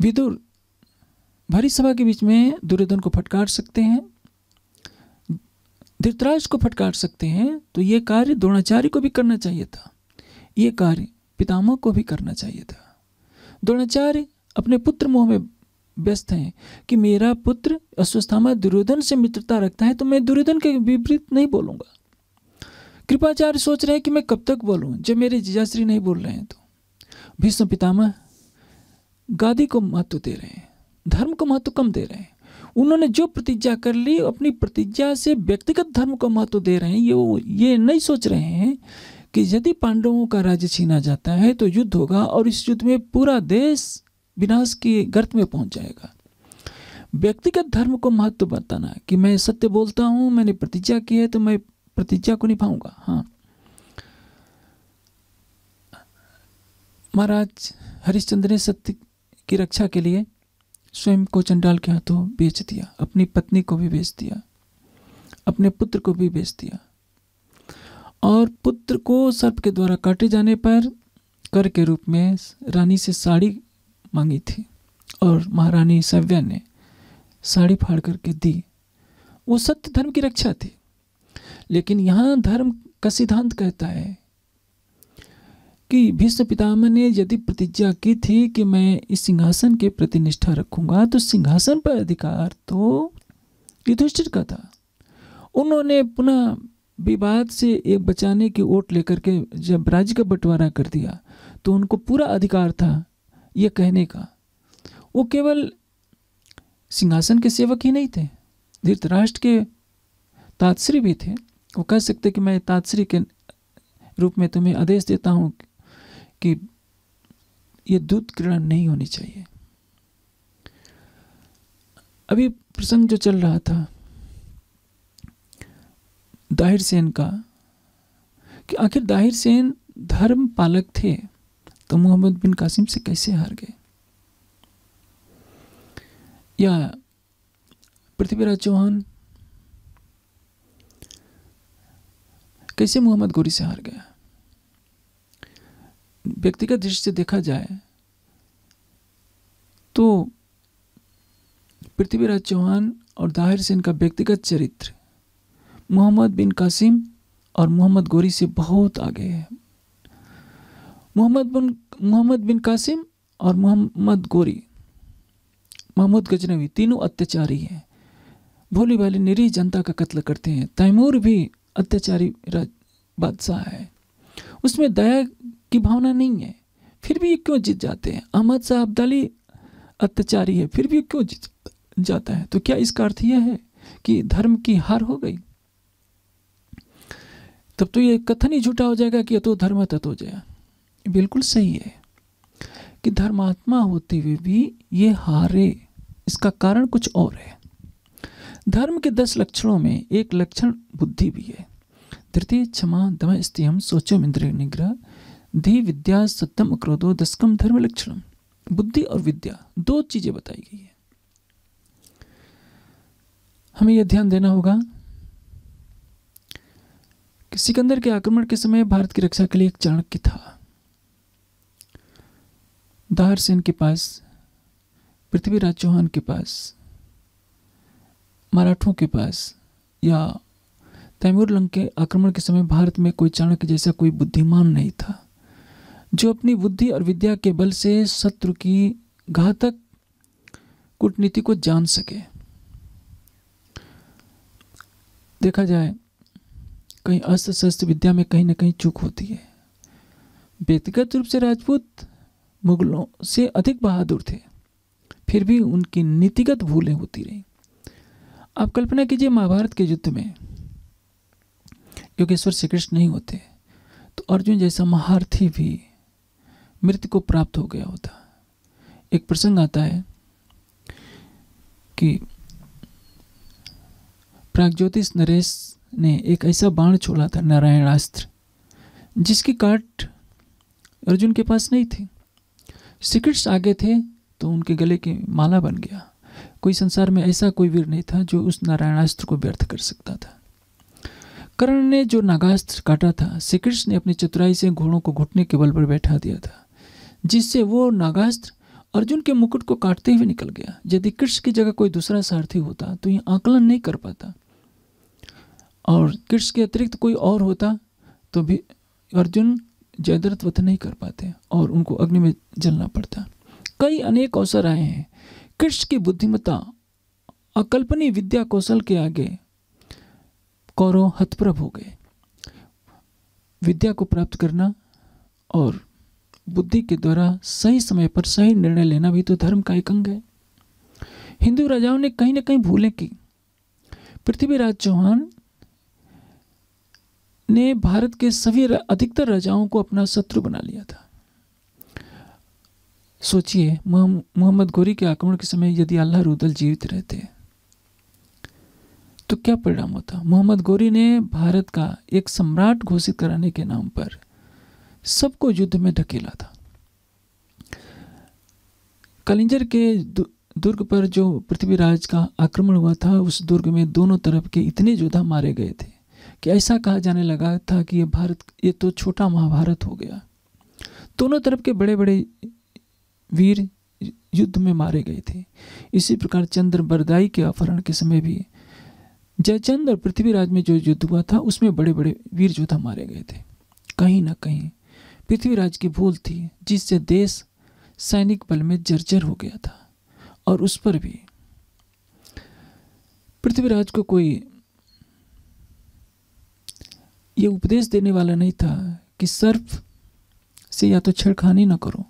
विदुर भरी सभा के बीच में दुर्योधन को फटकार सकते हैं धृतराज को फटकार सकते हैं तो ये कार्य द्रोणाचार्य को भी करना चाहिए था ये कार्य पितामह को भी करना चाहिए था द्रोणाचार्य अपने पुत्र मोह में व्यस्त हैं कि मेरा पुत्र अश्वस्थामा दुर्योधन से मित्रता रखता है तो मैं दुर्योधन के विपरीत नहीं बोलूंगा कृपाचार्य सोच रहे हैं कि मैं कब तक बोलूं जब मेरे जीजाश्री नहीं बोल रहे हैं तो भीष्म पितामह गादी को महत्व दे रहे हैं धर्म को महत्व कम दे रहे हैं उन्होंने जो प्रतिज्ञा कर ली अपनी प्रतिज्ञा से व्यक्तिगत धर्म को महत्व दे रहे हैं ये वो ये नहीं सोच रहे हैं कि यदि पांडवों का राज्य छीना जाता है तो युद्ध होगा और इस युद्ध में पूरा देश विनाश की गर्त में पहुंच जाएगा व्यक्तिगत धर्म को महत्व बताना कि मैं सत्य बोलता हूं मैंने प्रतिज्ञा की है तो मैं प्रतिज्ञा को निभाऊंगा हाँ महाराज हरिश्चंद्र ने सत्य की रक्षा के लिए स्वयं को चंडाल के हाथों बेच दिया अपनी पत्नी को भी बेच दिया अपने पुत्र को भी बेच दिया और पुत्र को सर्प के द्वारा काटे जाने पर कर के रूप में रानी से साड़ी मांगी थी और महारानी सव्या ने साड़ी फाड़ करके दी वो सत्य धर्म की रक्षा थी लेकिन यहाँ धर्म का सिद्धांत कहता है कि भीष्म पितामह ने यदि प्रतिज्ञा की थी कि मैं इस सिंहासन के प्रति निष्ठा रखूंगा तो सिंहासन पर अधिकार तो युधिष्ठिर का था उन्होंने पुनः विवाद से एक बचाने की ओट लेकर के जब राज्य का बंटवारा कर दिया तो उनको पूरा अधिकार था यह कहने का वो केवल सिंहासन के सेवक ही नहीं थे धृतराष्ट्र के तात्श्री भी थे वो कह सकते कि मैं तात्श्री के रूप में तुम्हें आदेश देता हूं कि यह दूध क्रीड़ा नहीं होनी चाहिए अभी प्रसंग जो चल रहा था दाहिर सेन का कि आखिर दाहिर सेन धर्म पालक थे तो मोहम्मद बिन कासिम से कैसे हार गए या पृथ्वीराज चौहान कैसे मोहम्मद गोरी से हार गया व्यक्तिगत दृष्टि से देखा जाए तो पृथ्वीराज चौहान और दाहिर सेन का व्यक्तिगत चरित्र मोहम्मद बिन कासिम और मोहम्मद गोरी से बहुत आगे है मोहम्मद बिन मोहम्मद बिन कासिम और मोहम्मद गोरी महमूद गजनवी तीनों अत्याचारी हैं भोली भाली निरीह जनता का कत्ल करते हैं तैमूर भी अत्याचारी बादशाह है उसमें दया की भावना नहीं है फिर भी ये क्यों जीत जाते हैं अहमद शाह अब्दाली अत्याचारी है फिर भी क्यों जीत जाता है तो क्या इसका अर्थ यह है कि धर्म की हार हो गई तब तो ये कथन ही झूठा हो जाएगा कि अतो तो धर्म तत्व हो जाएगा बिल्कुल सही है कि धर्मात्मा होते हुए भी ये हारे इसका कारण कुछ और है धर्म के दस लक्षणों में एक लक्षण बुद्धि भी है तृतीय क्षमा दम स्तम सोचम इंद्र निग्रह धी विद्या सत्यम क्रोधो दसकम धर्म लक्षणम बुद्धि और विद्या दो चीजें बताई गई है हमें यह ध्यान देना होगा कि सिकंदर के आक्रमण के समय भारत की रक्षा के लिए एक चाणक्य था दाहर सेन के पास पृथ्वीराज चौहान के पास मराठों के पास या तैमूर लंग के आक्रमण के समय भारत में कोई चाणक्य जैसा कोई बुद्धिमान नहीं था जो अपनी बुद्धि और विद्या के बल से शत्रु की घातक कूटनीति को जान सके देखा जाए कहीं अस्त्र शस्त्र विद्या में कहीं ना कहीं चूक होती है व्यक्तिगत रूप से राजपूत मुगलों से अधिक बहादुर थे फिर भी उनकी नीतिगत भूलें होती रहीं आप कल्पना कीजिए महाभारत के युद्ध में योगेश्वर श्री कृष्ण नहीं होते तो अर्जुन जैसा महारथी भी मृत्यु को प्राप्त हो गया होता एक प्रसंग आता है कि प्रागज्योतिष नरेश ने एक ऐसा बाण छोड़ा था नारायणास्त्र जिसकी काट अर्जुन के पास नहीं थी सिक्रेट्स आगे थे तो उनके गले की माला बन गया कोई संसार में ऐसा कोई वीर नहीं था जो उस नारायणास्त्र को व्यर्थ कर सकता था कर्ण ने जो नागास्त्र काटा था श्रीकृष्ण ने अपनी चतुराई से घोड़ों को घुटने के बल पर बैठा दिया था जिससे वो नागास्त्र अर्जुन के मुकुट को काटते हुए निकल गया यदि कृष्ण की जगह कोई दूसरा सारथी होता तो यह आकलन नहीं कर पाता और कृष्ण के अतिरिक्त कोई और होता तो भी अर्जुन जयद्रथ वध नहीं कर पाते और उनको अग्नि में जलना पड़ता कई अनेक अवसर आए हैं कृष्ण की बुद्धिमत्ता अकल्पनीय विद्या कौशल के आगे कौरव हतप्रभ हो गए विद्या को प्राप्त करना और बुद्धि के द्वारा सही समय पर सही निर्णय लेना भी तो धर्म का एक अंग है हिंदू राजाओं ने कहीं ना कहीं भूलें की पृथ्वीराज चौहान ने भारत के सभी अधिकतर राजाओं को अपना शत्रु बना लिया था सोचिए मोहम्मद गोरी के आक्रमण के समय यदि अल्लाह रुदल जीवित रहते तो क्या परिणाम होता मोहम्मद गोरी ने भारत का एक सम्राट घोषित कराने के नाम पर सबको युद्ध में ढकेला था कलिंजर के दुर्ग पर जो पृथ्वीराज का आक्रमण हुआ था उस दुर्ग में दोनों तरफ के इतने योद्धा मारे गए थे कि ऐसा कहा जाने लगा था कि ये भारत ये तो छोटा महाभारत हो गया दोनों तरफ के बड़े बड़े वीर युद्ध में मारे गए थे इसी प्रकार चंद्र बरदाई के अपहरण के समय भी जयचंद और पृथ्वीराज में जो युद्ध हुआ था उसमें बड़े बड़े वीर योद्धा मारे गए थे कहीं ना कहीं पृथ्वीराज की भूल थी जिससे देश सैनिक बल में जर्जर हो गया था और उस पर भी पृथ्वीराज को कोई ये उपदेश देने वाला नहीं था कि सर्फ से या तो छेड़खानी ना करो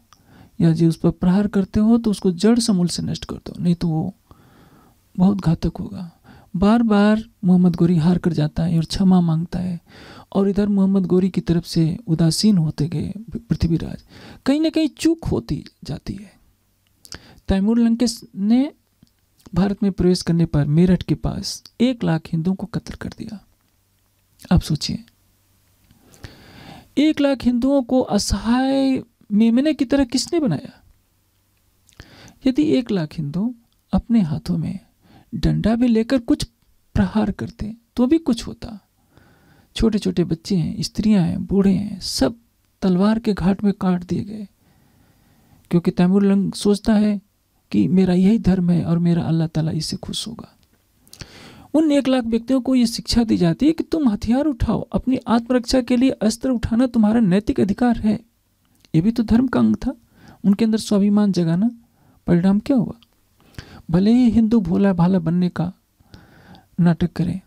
या जो उस पर प्रहार करते हो तो उसको जड़ समूल से नष्ट कर दो नहीं तो वो बहुत घातक होगा बार बार मोहम्मद गोरी हार कर जाता है और क्षमा मांगता है और इधर मोहम्मद गोरी की तरफ से उदासीन होते गए पृथ्वीराज कहीं ना कहीं चूक होती जाती है तैमूर लंकेश ने भारत में प्रवेश करने पर मेरठ के पास एक लाख हिंदुओं को कत्ल कर दिया आप सोचिए एक लाख हिंदुओं को असहाय मेमने की तरह किसने बनाया यदि एक लाख हिंदू अपने हाथों में डंडा भी लेकर कुछ प्रहार करते तो भी कुछ होता छोटे छोटे बच्चे हैं स्त्रियां हैं बूढ़े हैं सब तलवार के घाट में काट दिए गए क्योंकि तैमूर लंग सोचता है कि मेरा यही धर्म है और मेरा अल्लाह ताला इससे खुश होगा उन एक लाख व्यक्तियों को यह शिक्षा दी जाती है कि तुम हथियार उठाओ अपनी आत्मरक्षा के लिए अस्त्र उठाना तुम्हारा नैतिक अधिकार है यह भी तो धर्म का अंग था उनके अंदर स्वाभिमान जगाना परिणाम क्या हुआ भले ही हिंदू भोला भाला बनने का नाटक करें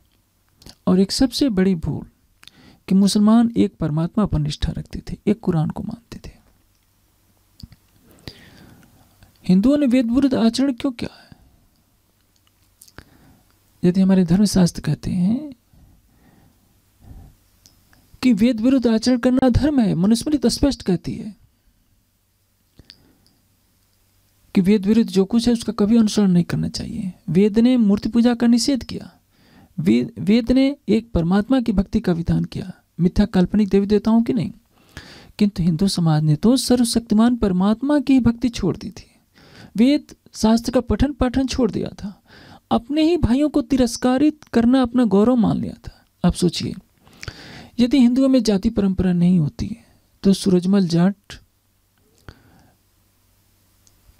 और एक सबसे बड़ी भूल कि मुसलमान एक परमात्मा पर निष्ठा रखते थे एक कुरान को मानते थे हिंदुओं ने वेद विरुद्ध आचरण क्यों किया है यदि हमारे धर्मशास्त्र कहते हैं कि वेद विरुद्ध आचरण करना धर्म है मनुस्मृति तो स्पष्ट कहती है कि वेद विरुद्ध जो कुछ है उसका कभी अनुसरण नहीं करना चाहिए वेद ने मूर्ति पूजा का निषेध किया वेद वेद ने एक परमात्मा की भक्ति का विधान किया मिथ्या काल्पनिक देवी देवताओं की नहीं किंतु हिंदू समाज ने तो सर्वशक्तिमान परमात्मा की भक्ति छोड़ दी थी वेद शास्त्र का पठन पाठन छोड़ दिया था अपने ही भाइयों को तिरस्कारित करना अपना गौरव मान लिया था अब सोचिए यदि हिंदुओं में जाति परंपरा नहीं होती तो सूरजमल जाट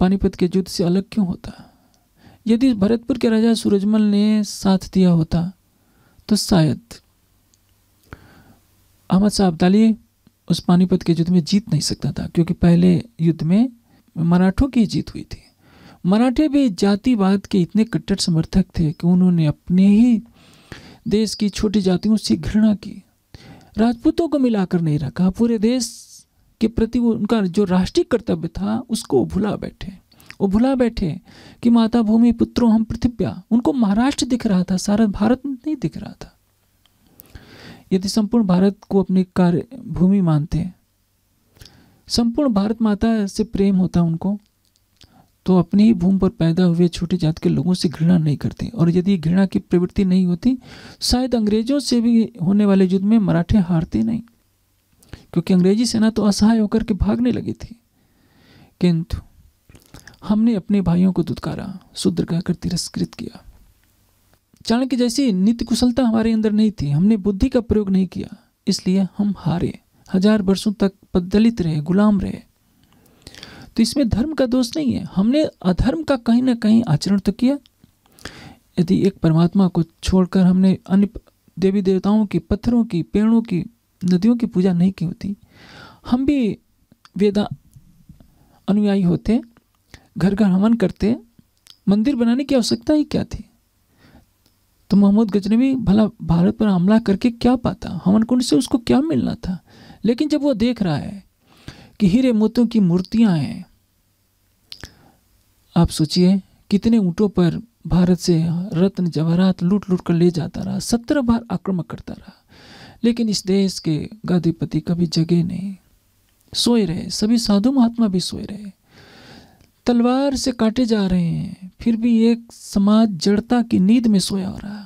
पानीपत के युद्ध से अलग क्यों होता यदि भरतपुर के राजा सूरजमल ने साथ दिया होता तो शायद अहमद शाह अब्दाली उस पानीपत के युद्ध में जीत नहीं सकता था क्योंकि पहले युद्ध में मराठों की जीत हुई थी मराठे भी जातिवाद के इतने कट्टर समर्थक थे कि उन्होंने अपने ही देश की छोटी जातियों से घृणा की राजपूतों को मिलाकर नहीं रखा पूरे देश के प्रति वो उनका जो राष्ट्रीय कर्तव्य था उसको भुला बैठे वो भुला बैठे कि माता भूमि पुत्रों हम पृथ्व्या उनको महाराष्ट्र दिख रहा था सारा भारत नहीं दिख रहा था यदि संपूर्ण भारत को अपनी कार्य भूमि मानते संपूर्ण भारत माता से प्रेम होता उनको तो अपनी ही भूमि पर पैदा हुए छोटे जात के लोगों से घृणा नहीं करते और यदि घृणा की प्रवृत्ति नहीं होती शायद अंग्रेजों से भी होने वाले युद्ध में मराठे हारते नहीं क्योंकि अंग्रेजी सेना तो असहाय होकर के भागने लगी थी किंतु हमने अपने भाइयों को दुदकारा शुद्र कहकर तिरस्कृत किया चाणक्य जैसी नित्य कुशलता हमारे अंदर नहीं थी हमने बुद्धि का प्रयोग नहीं किया इसलिए हम हारे हजार वर्षों तक पदलित रहे गुलाम रहे तो इसमें धर्म का दोष नहीं है हमने अधर्म का कहीं ना कहीं आचरण तो किया यदि एक परमात्मा को छोड़कर हमने अन्य देवी देवताओं की पत्थरों की पेड़ों की नदियों की पूजा नहीं की होती हम भी वेदा अनुयायी होते घर घर हवन करते मंदिर बनाने की आवश्यकता ही क्या थी तो मोहम्मद गजनबी भला भारत पर हमला करके क्या पाता हवन कुंड से उसको क्या मिलना था लेकिन जब वो देख रहा है कि हीरे मोतों की मूर्तियां हैं आप सोचिए कितने ऊँटों पर भारत से रत्न जवाहरात लूट लूट कर ले जाता रहा सत्रह बार आक्रमण करता रहा लेकिन इस देश के गादीपति कभी जगे नहीं सोए रहे सभी साधु महात्मा भी सोए रहे तलवार से काटे जा रहे हैं फिर भी एक समाज जड़ता की नींद में सोया हो रहा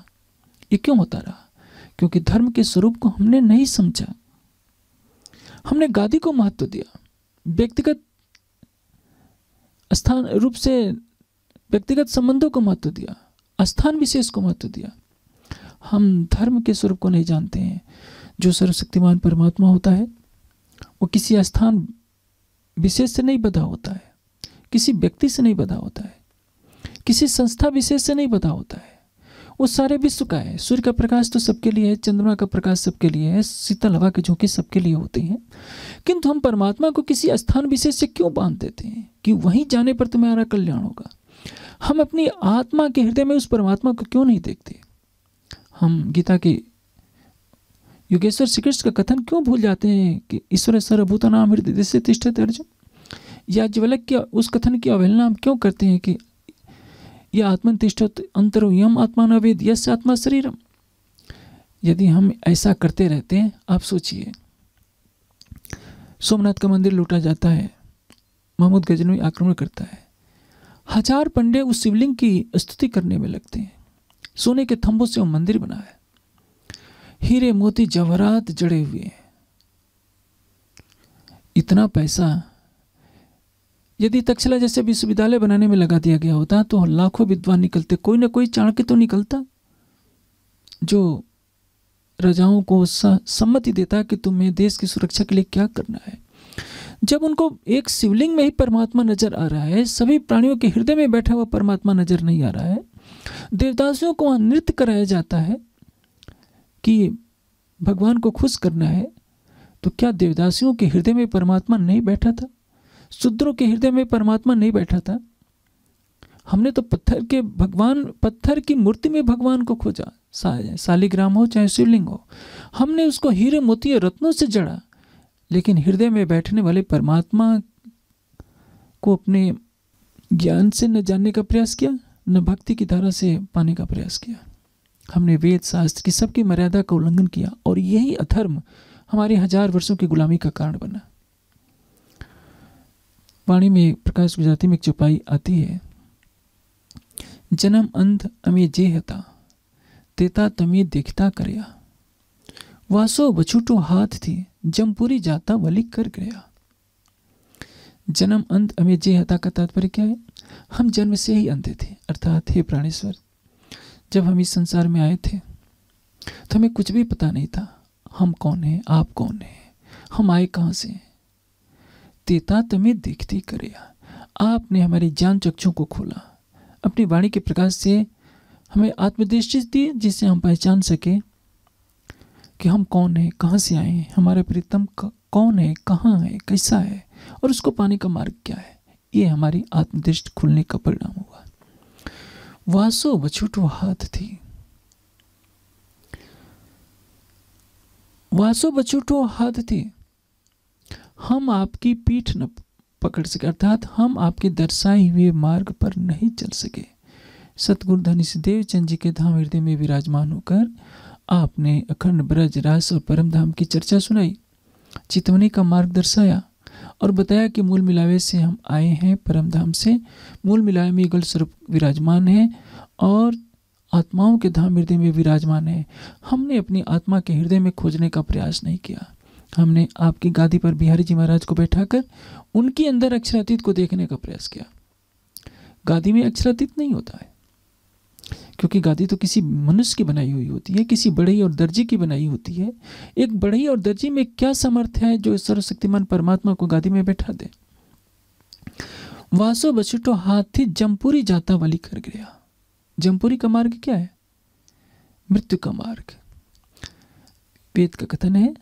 ये क्यों होता रहा क्योंकि धर्म के स्वरूप को हमने नहीं समझा हमने गादी को महत्व दिया व्यक्तिगत स्थान रूप से व्यक्तिगत संबंधों को महत्व दिया स्थान विशेष को महत्व दिया हम धर्म के स्वरूप को नहीं जानते हैं जो सर्वशक्तिमान परमात्मा होता है वो किसी स्थान विशेष से नहीं बधा होता है किसी व्यक्ति से नहीं बधा होता है किसी संस्था विशेष से नहीं बधा होता है वो सारे विश्व का है सूर्य का प्रकाश तो सबके लिए है चंद्रमा का प्रकाश सबके लिए है शीतल हवा के झोंके सबके लिए होते हैं किंतु हम परमात्मा को किसी स्थान विशेष से क्यों बांध देते हैं कि वहीं जाने पर तुम्हारा कल्याण होगा हम अपनी आत्मा के हृदय में उस परमात्मा को क्यों नहीं देखते हम गीता के योगेश्वर श्री कृष्ण का कथन क्यों भूल जाते हैं कि ईश्वर सर्वभूत नाम हृदय से तिष्ठ अर्जुन या ज्वलक की उस कथन की अवहेलना हम क्यों करते हैं कि यह आत्मन तिष्ठ अंतरो यम आत्मा नवेद यश आत्मा शरीरम यदि हम ऐसा करते रहते हैं आप सोचिए सोमनाथ का मंदिर लूटा जाता है महमूद गजनवी आक्रमण करता है हजार पंडे उस शिवलिंग की स्तुति करने में लगते हैं सोने के थंबों से वो मंदिर बना है हीरे मोती जवहरात जड़े हुए हैं इतना पैसा यदि तक्षला जैसे विश्वविद्यालय बनाने में लगा दिया गया होता तो लाखों विद्वान निकलते कोई ना कोई चाणक्य तो निकलता जो राजाओं को सम्मति देता कि तुम्हें देश की सुरक्षा के लिए क्या करना है जब उनको एक शिवलिंग में ही परमात्मा नजर आ रहा है सभी प्राणियों के हृदय में बैठा हुआ परमात्मा नजर नहीं आ रहा है देवदासियों को वहाँ नृत्य कराया जाता है कि भगवान को खुश करना है तो क्या देवदासियों के हृदय में परमात्मा नहीं बैठा था शूद्रों के हृदय में परमात्मा नहीं बैठा था हमने तो पत्थर के भगवान पत्थर की मूर्ति में भगवान को खोजा सा, सालिग्राम हो चाहे शिवलिंग हो हमने उसको हीरे मोती और रत्नों से जड़ा लेकिन हृदय में बैठने वाले परमात्मा को अपने ज्ञान से न जानने का प्रयास किया न भक्ति की धारा से पाने का प्रयास किया हमने वेद शास्त्र की सबकी मर्यादा का उल्लंघन किया और यही अधर्म हमारे हजार वर्षों की गुलामी का कारण बना वाणी में प्रकाश गुजराती में एक चौपाई आती है जन्म अमे जे हता तेता तमे देखता તમે દેખતા કર્યા हाथ थी जम જમપુરી जाता वलिक कर गया जन्म अंत अमे जे हता का तात्पर्य क्या है हम जन्म से ही अंधे थे अर्थात हे प्राणेश्वर जब हम इस संसार में आए थे तो हमें कुछ भी पता नहीं था हम कौन हैं आप कौन हैं हम आए कहाँ से तेता तमें देखती करया आपने हमारी जान चक्षुओं को खोला अपनी वाणी के प्रकाश से हमें आत्मदृष्टि दिए जिससे हम पहचान सकें कि हम कौन हैं कहाँ से आए हैं हमारा प्रीतम कौन है कहाँ है कैसा है और उसको पाने का मार्ग क्या है ये हमारी आत्मदृष्टि खुलने का परिणाम हुआ वासो बछुट हाथ थी वासो बछुट हाथ थी हम आपकी पीठ न पकड़ सके अर्थात हम आपके दर्शाए हुए मार्ग पर नहीं चल सके सतगुरु धनी सिद्धेव चंद जी के धाम हृदय में विराजमान होकर आपने अखंड ब्रज रास और परम धाम की चर्चा सुनाई चितवनी का मार्ग दर्शाया और बताया कि मूल मिलावे से हम आए हैं परम धाम से मूल मिलावे में गल स्वरूप विराजमान है और आत्माओं के धाम हृदय में विराजमान है हमने अपनी आत्मा के हृदय में खोजने का प्रयास नहीं किया हमने आपकी गादी पर बिहारी जी महाराज को बैठाकर उनके अंदर अक्षरातीत को देखने का प्रयास किया गादी में अक्षरातीत नहीं होता है क्योंकि गादी तो किसी मनुष्य की बनाई हुई होती है किसी बड़े और दर्जी की बनाई होती है एक बड़े और दर्जी में क्या सामर्थ्य है जो सर्वशक्तिमान परमात्मा को गादी में बैठा दे वासो बसुटो हाथी जमपुरी जाता वाली कर गया जमपुरी का मार्ग क्या है मृत्यु का मार्ग वेद का कथन है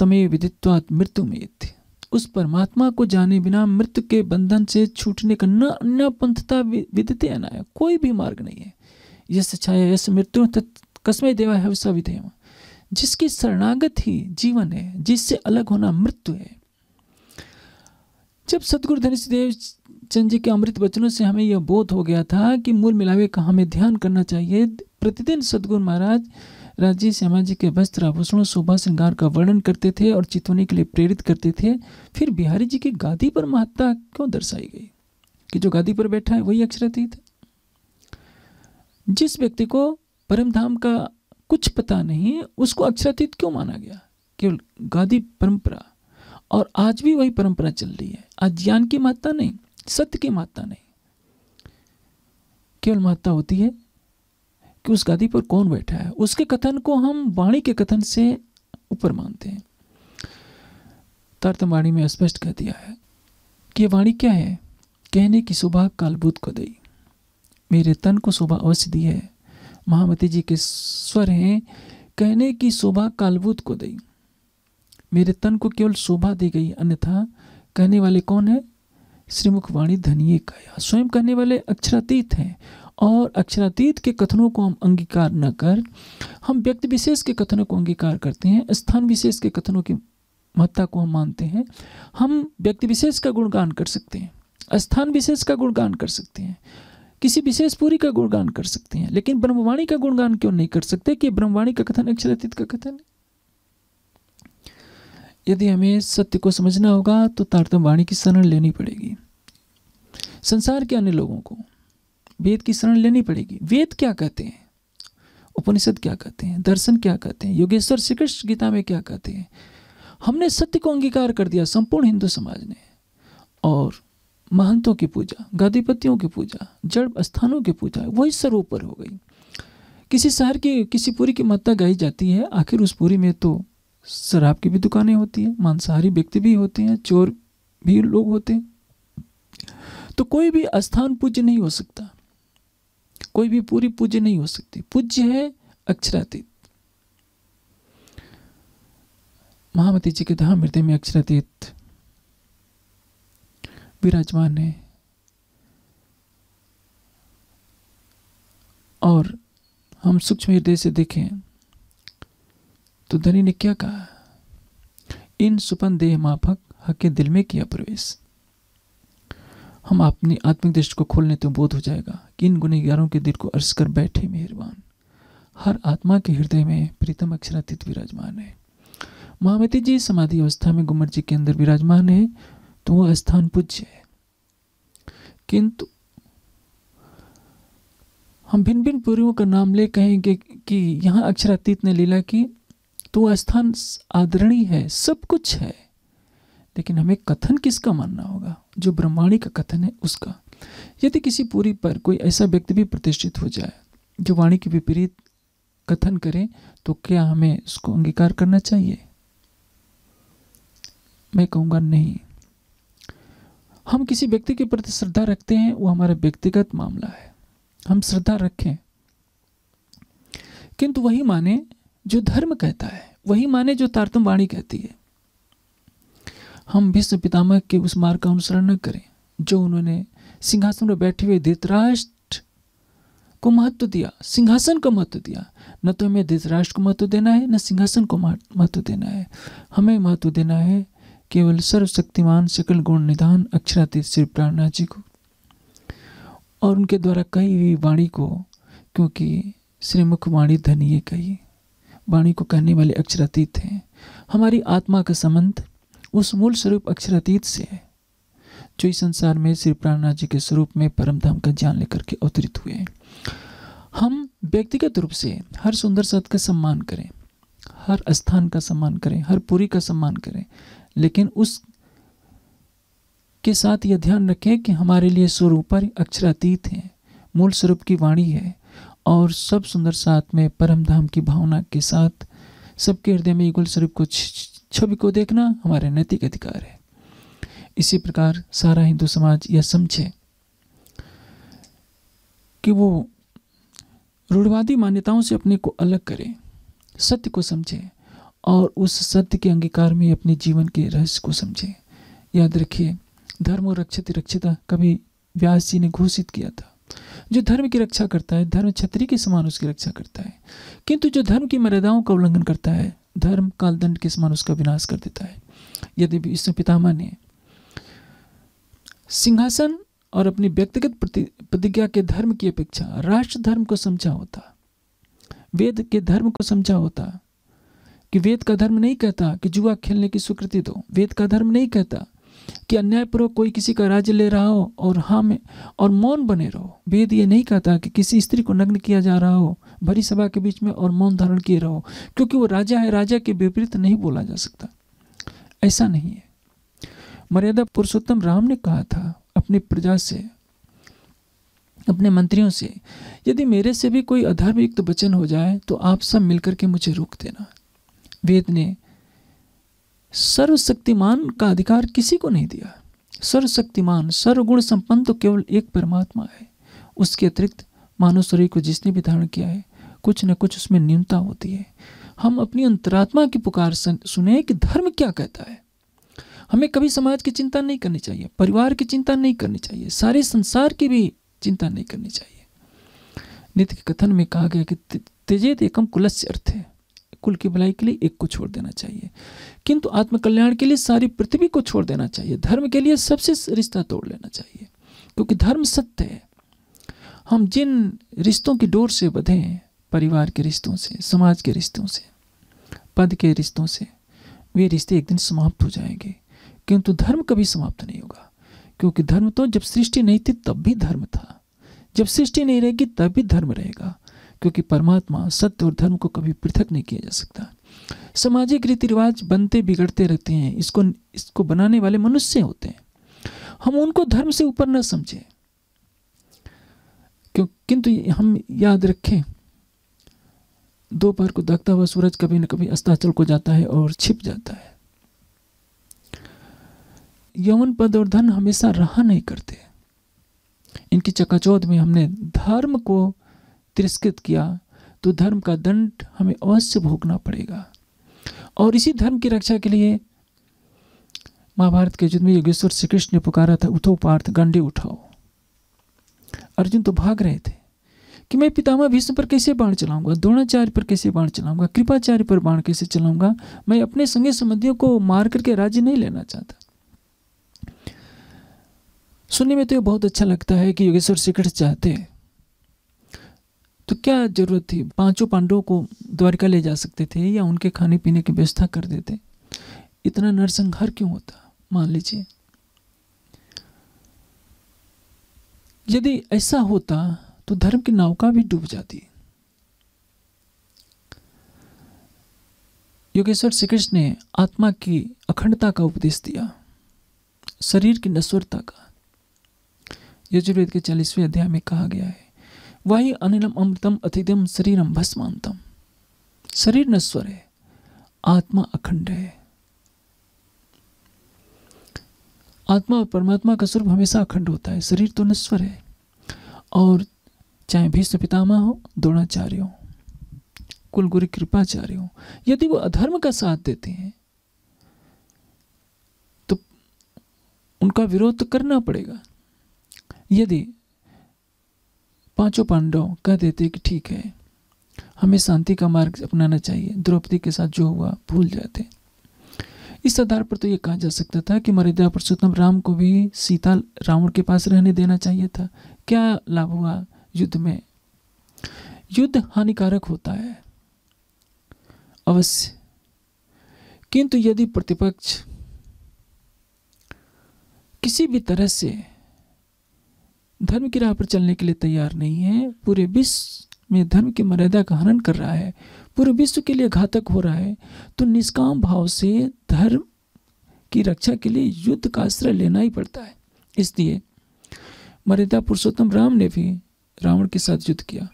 तमे विदित्वात मृत्यु में थे उस परमात्मा को जाने बिना मृत्यु के बंधन से छूटने का न अन्य पंथता विदित अनाय कोई भी मार्ग नहीं है यह सच्चाई यश मृत्यु कसमय देवा है उसका विधेय जिसकी शरणागत ही जीवन है जिससे अलग होना मृत्यु है जब सदगुरु धनिष देव चंद जी के अमृत वचनों से हमें यह बोध हो गया था कि मूल मिलावे का हमें ध्यान करना चाहिए प्रतिदिन सदगुरु महाराज राज्य श्यामा जी के वस्त्र आभूषणों शोभा श्रृंगार का वर्णन करते थे और चितवने के लिए प्रेरित करते थे फिर बिहारी जी की गादी पर महत्ता क्यों दर्शाई गई कि जो गादी पर बैठा है वही अक्षरातीत है जिस व्यक्ति को परमधाम का कुछ पता नहीं उसको अक्षरातीत क्यों माना गया केवल गादी परंपरा और आज भी वही परंपरा चल रही है आज ज्ञान की महत्ता नहीं सत्य की महत्ता नहीं केवल महत्ता होती है कि उस गादी पर कौन बैठा है उसके कथन को हम वाणी के कथन से ऊपर मानते हैं तारतमवाणी में स्पष्ट कह दिया है कि यह वाणी क्या है कहने की शोभा कालबूत को दई मेरे तन को शोभा अवश्य दी है महामती जी के स्वर हैं कहने की शोभा कालबूत को दई मेरे तन को केवल शोभा दी गई अन्यथा कहने वाले कौन है श्रीमुख वाणी धनिये का या स्वयं कहने वाले अक्षरातीत हैं और अक्षरातीत के कथनों को हम अंगीकार न कर हम व्यक्ति विशेष के कथनों को अंगीकार करते हैं स्थान विशेष के कथनों की महत्ता को हम मानते हैं हम व्यक्ति विशेष का गुणगान कर सकते हैं स्थान विशेष का गुणगान कर सकते हैं किसी विशेष पूरी का गुणगान कर सकते हैं लेकिन ब्रह्मवाणी का गुणगान क्यों नहीं कर सकते कि ब्रह्मवाणी का कथन अक्षरातीत का कथन है यदि हमें सत्य को समझना होगा तो तारतम वाणी की शरण लेनी पड़ेगी संसार के अन्य लोगों को वेद की शरण लेनी पड़ेगी वेद क्या कहते हैं उपनिषद क्या कहते हैं दर्शन क्या कहते हैं योगेश्वर श्री कृष्ण गीता में क्या कहते हैं हमने सत्य को अंगीकार कर दिया संपूर्ण हिंदू समाज ने और महंतों की पूजा गादीपतियों की पूजा जड़ स्थानों की पूजा वही सर्वोपर हो गई किसी शहर की किसी पूरी की महत्ता गाई जाती है आखिर उस पूरी में तो शराब की भी दुकानें होती हैं मांसाहारी व्यक्ति भी होते हैं चोर भी लोग होते हैं तो कोई भी स्थान पूज्य नहीं हो सकता कोई भी पूरी पूज्य नहीं हो सकती पूज्य है अक्षरातीत महामती जी के धाम हृदय में अक्षरातीत विराजमान है और हम सूक्ष्म हृदय से देखें तो धनी ने क्या कहा इन सुपन देह माफक हके दिल में किया प्रवेश हम अपनी आत्मिक दृष्टि को खोलने तो बोध हो जाएगा किन गुनहगारों के दिल को अर्ज कर बैठे मेहरबान हर आत्मा के हृदय में प्रीतम अक्षरातीत विराजमान है महामती जी समाधि अवस्था में गुमर जी के अंदर विराजमान है तो वह स्थान पूज्य है किंतु हम भिन्न भिन्न पूर्वों का नाम ले कहेंगे कि यहाँ अक्षरातीत ने लीला की तो वह स्थान आदरणीय है सब कुछ है लेकिन हमें कथन किसका मानना होगा जो ब्रह्माणी का कथन है उसका यदि किसी पूरी पर कोई ऐसा व्यक्ति भी प्रतिष्ठित हो जाए जो वाणी के विपरीत कथन करें तो क्या हमें उसको अंगीकार करना चाहिए मैं कहूंगा नहीं हम किसी व्यक्ति के प्रति श्रद्धा रखते हैं वो हमारा व्यक्तिगत मामला है हम श्रद्धा रखें किंतु वही माने जो धर्म कहता है वही माने जो तारतम वाणी कहती है हम विश्व पितामह के उस मार्ग का अनुसरण न करें जो उन्होंने सिंहासन पर बैठे हुए धृतराष्ट्र को महत्व दिया सिंहासन को महत्व दिया न तो हमें धृतराष्ट्र को महत्व देना है न सिंहासन को महत्व देना है हमें महत्व देना है केवल सर्वशक्तिमान सकल गुण निधान अक्षरातीत श्री प्राणनाथ जी को और उनके द्वारा कही हुई वाणी को क्योंकि श्रीमुख वाणी धनिये कही वाणी को कहने वाले अक्षरातीत हैं हमारी आत्मा का संबंध उस मूल स्वरूप अक्षरातीत से है जो इस संसार में श्री प्राणनाथ जी के स्वरूप में परम धाम का ज्ञान लेकर के अवतरित हुए हैं हम व्यक्तिगत रूप से हर सुंदर सत का सम्मान करें हर स्थान का सम्मान करें हर पुरी का सम्मान करें लेकिन उस के साथ यह ध्यान रखें कि हमारे लिए स्वरूपर अक्षरातीत हैं मूल स्वरूप की वाणी है और सब सुंदर साथ में परम धाम की भावना के साथ सबके हृदय में ईगुल स्वरूप को छवि को देखना हमारे नैतिक अधिकार है इसी प्रकार सारा हिंदू समाज यह समझे कि वो रूढ़वादी मान्यताओं से अपने को अलग करे सत्य को समझे और उस सत्य के अंगीकार में अपने जीवन के रहस्य को समझे याद रखिए धर्म और रक्षित रक्षिता कभी व्यास जी ने घोषित किया था जो धर्म की रक्षा करता है धर्म छत्री के समान उसकी रक्षा करता है किंतु जो धर्म की मर्यादाओं का उल्लंघन करता है धर्म कालदंड के समान उसका विनाश कर देता है यदि विष्णु पितामह ने सिंहासन और अपनी व्यक्तिगत प्रतिज्ञा के धर्म की अपेक्षा राष्ट्र धर्म को समझा होता वेद के धर्म को समझा होता कि वेद का धर्म नहीं कहता कि जुआ खेलने की स्वीकृति दो वेद का धर्म नहीं कहता कि अन्यायपूर्वक कोई किसी का राज्य ले रहा हो और हाँ में और मौन बने रहो वेद ये नहीं कहता कि किसी स्त्री को नग्न किया जा रहा हो भरी सभा के बीच में और मौन धारण किए रहो क्योंकि वो राजा है राजा के विपरीत नहीं बोला जा सकता ऐसा नहीं है मर्यादा पुरुषोत्तम राम ने कहा था अपनी प्रजा से अपने मंत्रियों से यदि मेरे से भी कोई अधर्मयुक्त वचन हो जाए तो आप सब मिलकर के मुझे रोक देना वेद ने सर्वशक्तिमान का अधिकार किसी को नहीं दिया सर्वशक्तिमान सर्वगुण संपन्न तो केवल एक परमात्मा है उसके अतिरिक्त मानव शरीर को जिसने भी धारण किया है कुछ न कुछ उसमें न्यूनता होती है हम अपनी अंतरात्मा की पुकार सुने कि धर्म क्या कहता है हमें कभी समाज की चिंता नहीं करनी चाहिए परिवार की चिंता नहीं करनी चाहिए सारे संसार की भी चिंता नहीं करनी चाहिए नित्य के कथन में कहा गया कि तेजेत एकम कुलस्य अर्थ है कुल की भलाई के लिए एक को छोड़ देना चाहिए किंतु आत्मकल्याण के लिए सारी पृथ्वी को छोड़ देना चाहिए धर्म के लिए सबसे रिश्ता तोड़ लेना चाहिए क्योंकि धर्म सत्य है हम जिन रिश्तों की डोर से बधे हैं परिवार के रिश्तों से समाज के रिश्तों से पद के रिश्तों से वे रिश्ते एक दिन समाप्त हो जाएंगे किंतु धर्म कभी समाप्त नहीं होगा क्योंकि धर्म तो जब सृष्टि नहीं थी तब भी धर्म था जब सृष्टि नहीं रहेगी तब भी धर्म रहेगा क्योंकि परमात्मा सत्य और धर्म को कभी पृथक नहीं किया जा सकता सामाजिक रीति रिवाज बनते बिगड़ते रहते हैं इसको इसको बनाने वाले मनुष्य होते हैं हम उनको धर्म से ऊपर न समझें क्यों किंतु हम याद रखें दोपहर को दगता हुआ सूरज कभी न कभी अस्ताचल को जाता है और छिप जाता है यवन पद और धन हमेशा रहा नहीं करते इनकी चकाचौद में हमने धर्म को तिरस्कृत किया तो धर्म का दंड हमें अवश्य भोगना पड़ेगा और इसी धर्म की रक्षा के लिए महाभारत के युद्ध में योगेश्वर श्री कृष्ण ने पुकारा था उठो पार्थ गंडे उठाओ अर्जुन तो भाग रहे थे कि मैं पितामह भीष्म पर कैसे बाण चलाऊंगा द्रोणाचार्य पर कैसे बाण चलाऊंगा कृपाचार्य पर बाण कैसे चलाऊंगा मैं अपने संगी संबंधियों को मार करके राज्य नहीं लेना चाहता सुनने में तो ये बहुत अच्छा लगता है कि योगेश्वर श्री कृष्ण चाहते हैं तो क्या जरूरत थी पांचों पांडवों को द्वारिका ले जा सकते थे या उनके खाने पीने की व्यवस्था कर देते इतना नरसंहार क्यों होता मान लीजिए यदि ऐसा होता तो धर्म की नौका भी डूब जाती योगेश्वर श्री कृष्ण ने आत्मा की अखंडता का उपदेश दिया शरीर की नश्वरता का यजुर्वेद के चालीसवें अध्याय में कहा गया है वही अनिलम अमृतम अतिदम शरीरम भस्मांतम शरीर नश्वर है आत्मा अखंड है आत्मा और परमात्मा का स्वरूप हमेशा अखंड होता है शरीर तो नश्वर है और चाहे भीष्म पितामह हो द्रोणाचार्य हो कुलगुरु कृपाचार्य हो यदि वो अधर्म का साथ देते हैं तो उनका विरोध तो करना पड़ेगा यदि पांचों पांडव कह देते कि ठीक है हमें शांति का मार्ग अपनाना चाहिए द्रौपदी के साथ जो हुआ भूल जाते इस आधार पर तो ये कहा जा सकता था कि मर्यादा पुरुषोत्तम राम को भी सीता रावण के पास रहने देना चाहिए था क्या लाभ हुआ युद्ध में युद्ध हानिकारक होता है अवश्य किंतु यदि प्रतिपक्ष किसी भी तरह से धर्म की राह पर चलने के लिए तैयार नहीं है पूरे विश्व में धर्म की मर्यादा का हनन कर रहा है पूरे विश्व के लिए घातक हो रहा है तो निष्काम भाव से धर्म की रक्षा के लिए युद्ध का आश्रय लेना ही पड़ता है इसलिए मर्यादा पुरुषोत्तम राम ने भी रावण के साथ युद्ध किया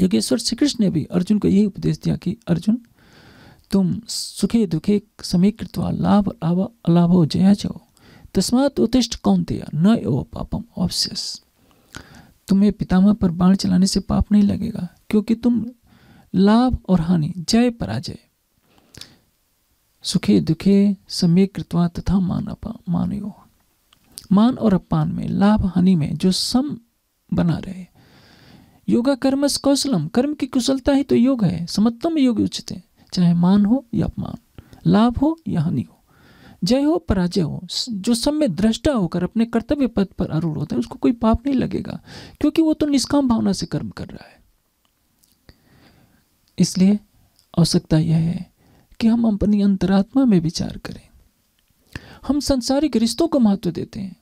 योगेश्वर श्री कृष्ण ने भी अर्जुन को यही उपदेश दिया कि अर्जुन तुम सुखे दुखे समीकृतवा लाभ अलाभ हो जया जाओ तस्मात उत्तिष्ठ कौंतेय न ओ पापम ऑप्शियस तुम्हें पितामह पर बाण चलाने से पाप नहीं लगेगा क्योंकि तुम लाभ और हानि जय पराजय सुखे दुखे समय कृतवा तथा मान मानयो मान और अपान में लाभ हानि में जो सम बना रहे योगा कर्म कौशलम कर्म की कुशलता ही तो योग है समत्तम योग उचित है चाहे मान हो या अपमान लाभ हो या हानि हो जय हो पराजय हो जो सब में दृष्टा होकर अपने कर्तव्य पद पर अरूढ़ होता है उसको कोई पाप नहीं लगेगा क्योंकि वो तो निष्काम भावना से कर्म कर रहा है इसलिए आवश्यकता यह है कि हम अपनी अंतरात्मा में विचार करें हम संसारिक रिश्तों को महत्व देते हैं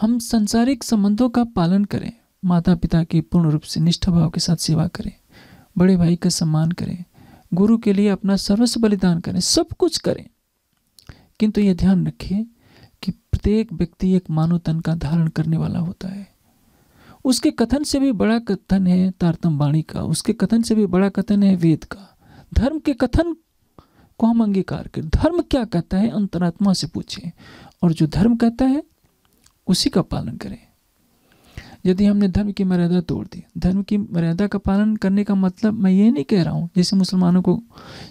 हम संसारिक संबंधों का पालन करें माता पिता की पूर्ण रूप से निष्ठा भाव के साथ सेवा करें बड़े भाई का सम्मान करें गुरु के लिए अपना सर्वस्व बलिदान करें सब कुछ करें किंतु तो ये ध्यान रखिए कि प्रत्येक व्यक्ति एक मानव तन का धारण करने वाला होता है उसके कथन से भी बड़ा कथन है तारतम वाणी का उसके कथन से भी बड़ा कथन है वेद का धर्म के कथन को हम अंगीकार कर धर्म क्या कहता है अंतरात्मा से पूछें और जो धर्म कहता है उसी का पालन करें यदि हमने धर्म की मर्यादा तोड़ दी धर्म की मर्यादा का पालन करने का मतलब मैं ये नहीं कह रहा हूँ जैसे मुसलमानों को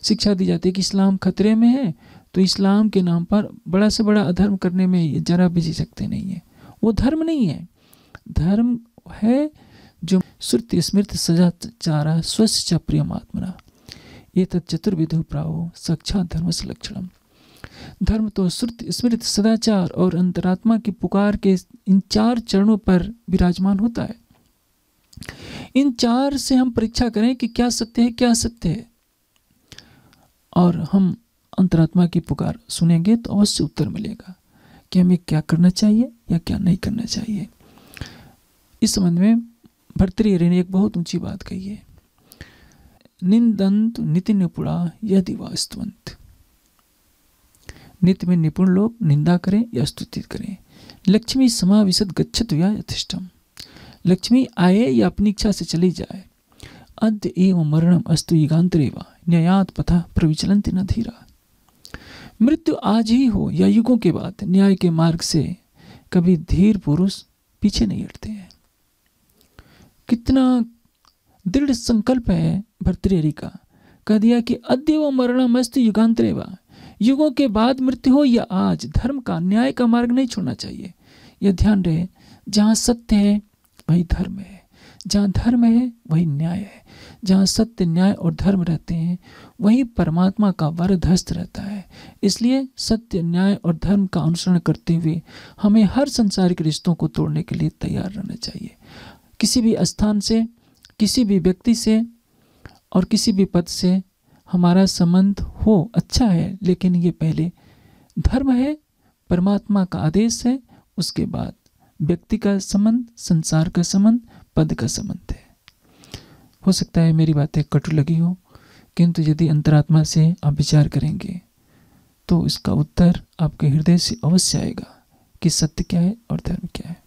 शिक्षा दी जाती है कि इस्लाम खतरे में है तो इस्लाम के नाम पर बड़ा से बड़ा अधर्म करने में ये जरा भी जी सकते नहीं है वो धर्म नहीं है धर्म है जो श्रुति स्मृति सजा चारा स्वस्थ च प्रियमात्मना ये तत् चतुर्विधु प्रावो सक्षा धर्म संलक्षणम धर्म तो श्रुति स्मृति सदाचार और अंतरात्मा की पुकार के इन चार चरणों पर विराजमान होता है इन चार से हम परीक्षा करें कि क्या सत्य है क्या सत्य है और हम अंतरात्मा की पुकार सुनेंगे तो अवश्य उत्तर मिलेगा कि हमें क्या करना चाहिए या क्या नहीं करना चाहिए इस संबंध में भर्तृहरि ने एक बहुत ऊंची बात कही है निंदंत नित्य निपुणा दिवा वास्तवंत नित्य में निपुण लोग निंदा करें या स्तुति करें लक्ष्मी समाविशद गच्छत या यथिष्टम लक्ष्मी आए या अपनी इच्छा से चली जाए अद्य एवं मरणम अस्तु युगान्तरे वा न्यायात पथा प्रविचलंति न धीरा मृत्यु आज ही हो या युगों के बाद न्याय के मार्ग से कभी धीर पुरुष पीछे नहीं हटते हैं कितना दृढ़ संकल्प है भर्तृहरि का कह दिया कि अद्य व मस्त युगांतरे व युगों के बाद मृत्यु हो या आज धर्म का न्याय का मार्ग नहीं छोड़ना चाहिए यह ध्यान रहे जहाँ सत्य है वही धर्म है जहाँ धर्म है वही न्याय है जहाँ सत्य न्याय और धर्म रहते हैं वहीं परमात्मा का वरधस्त रहता है इसलिए सत्य न्याय और धर्म का अनुसरण करते हुए हमें हर संसारिक रिश्तों को तोड़ने के लिए तैयार रहना चाहिए किसी भी स्थान से किसी भी व्यक्ति से और किसी भी पद से हमारा संबंध हो अच्छा है लेकिन ये पहले धर्म है परमात्मा का आदेश है उसके बाद व्यक्ति का संबंध संसार का संबंध पद का संबंध है हो सकता है मेरी बातें कटु लगी हो किंतु यदि अंतरात्मा से आप विचार करेंगे तो इसका उत्तर आपके हृदय से अवश्य आएगा कि सत्य क्या है और धर्म क्या है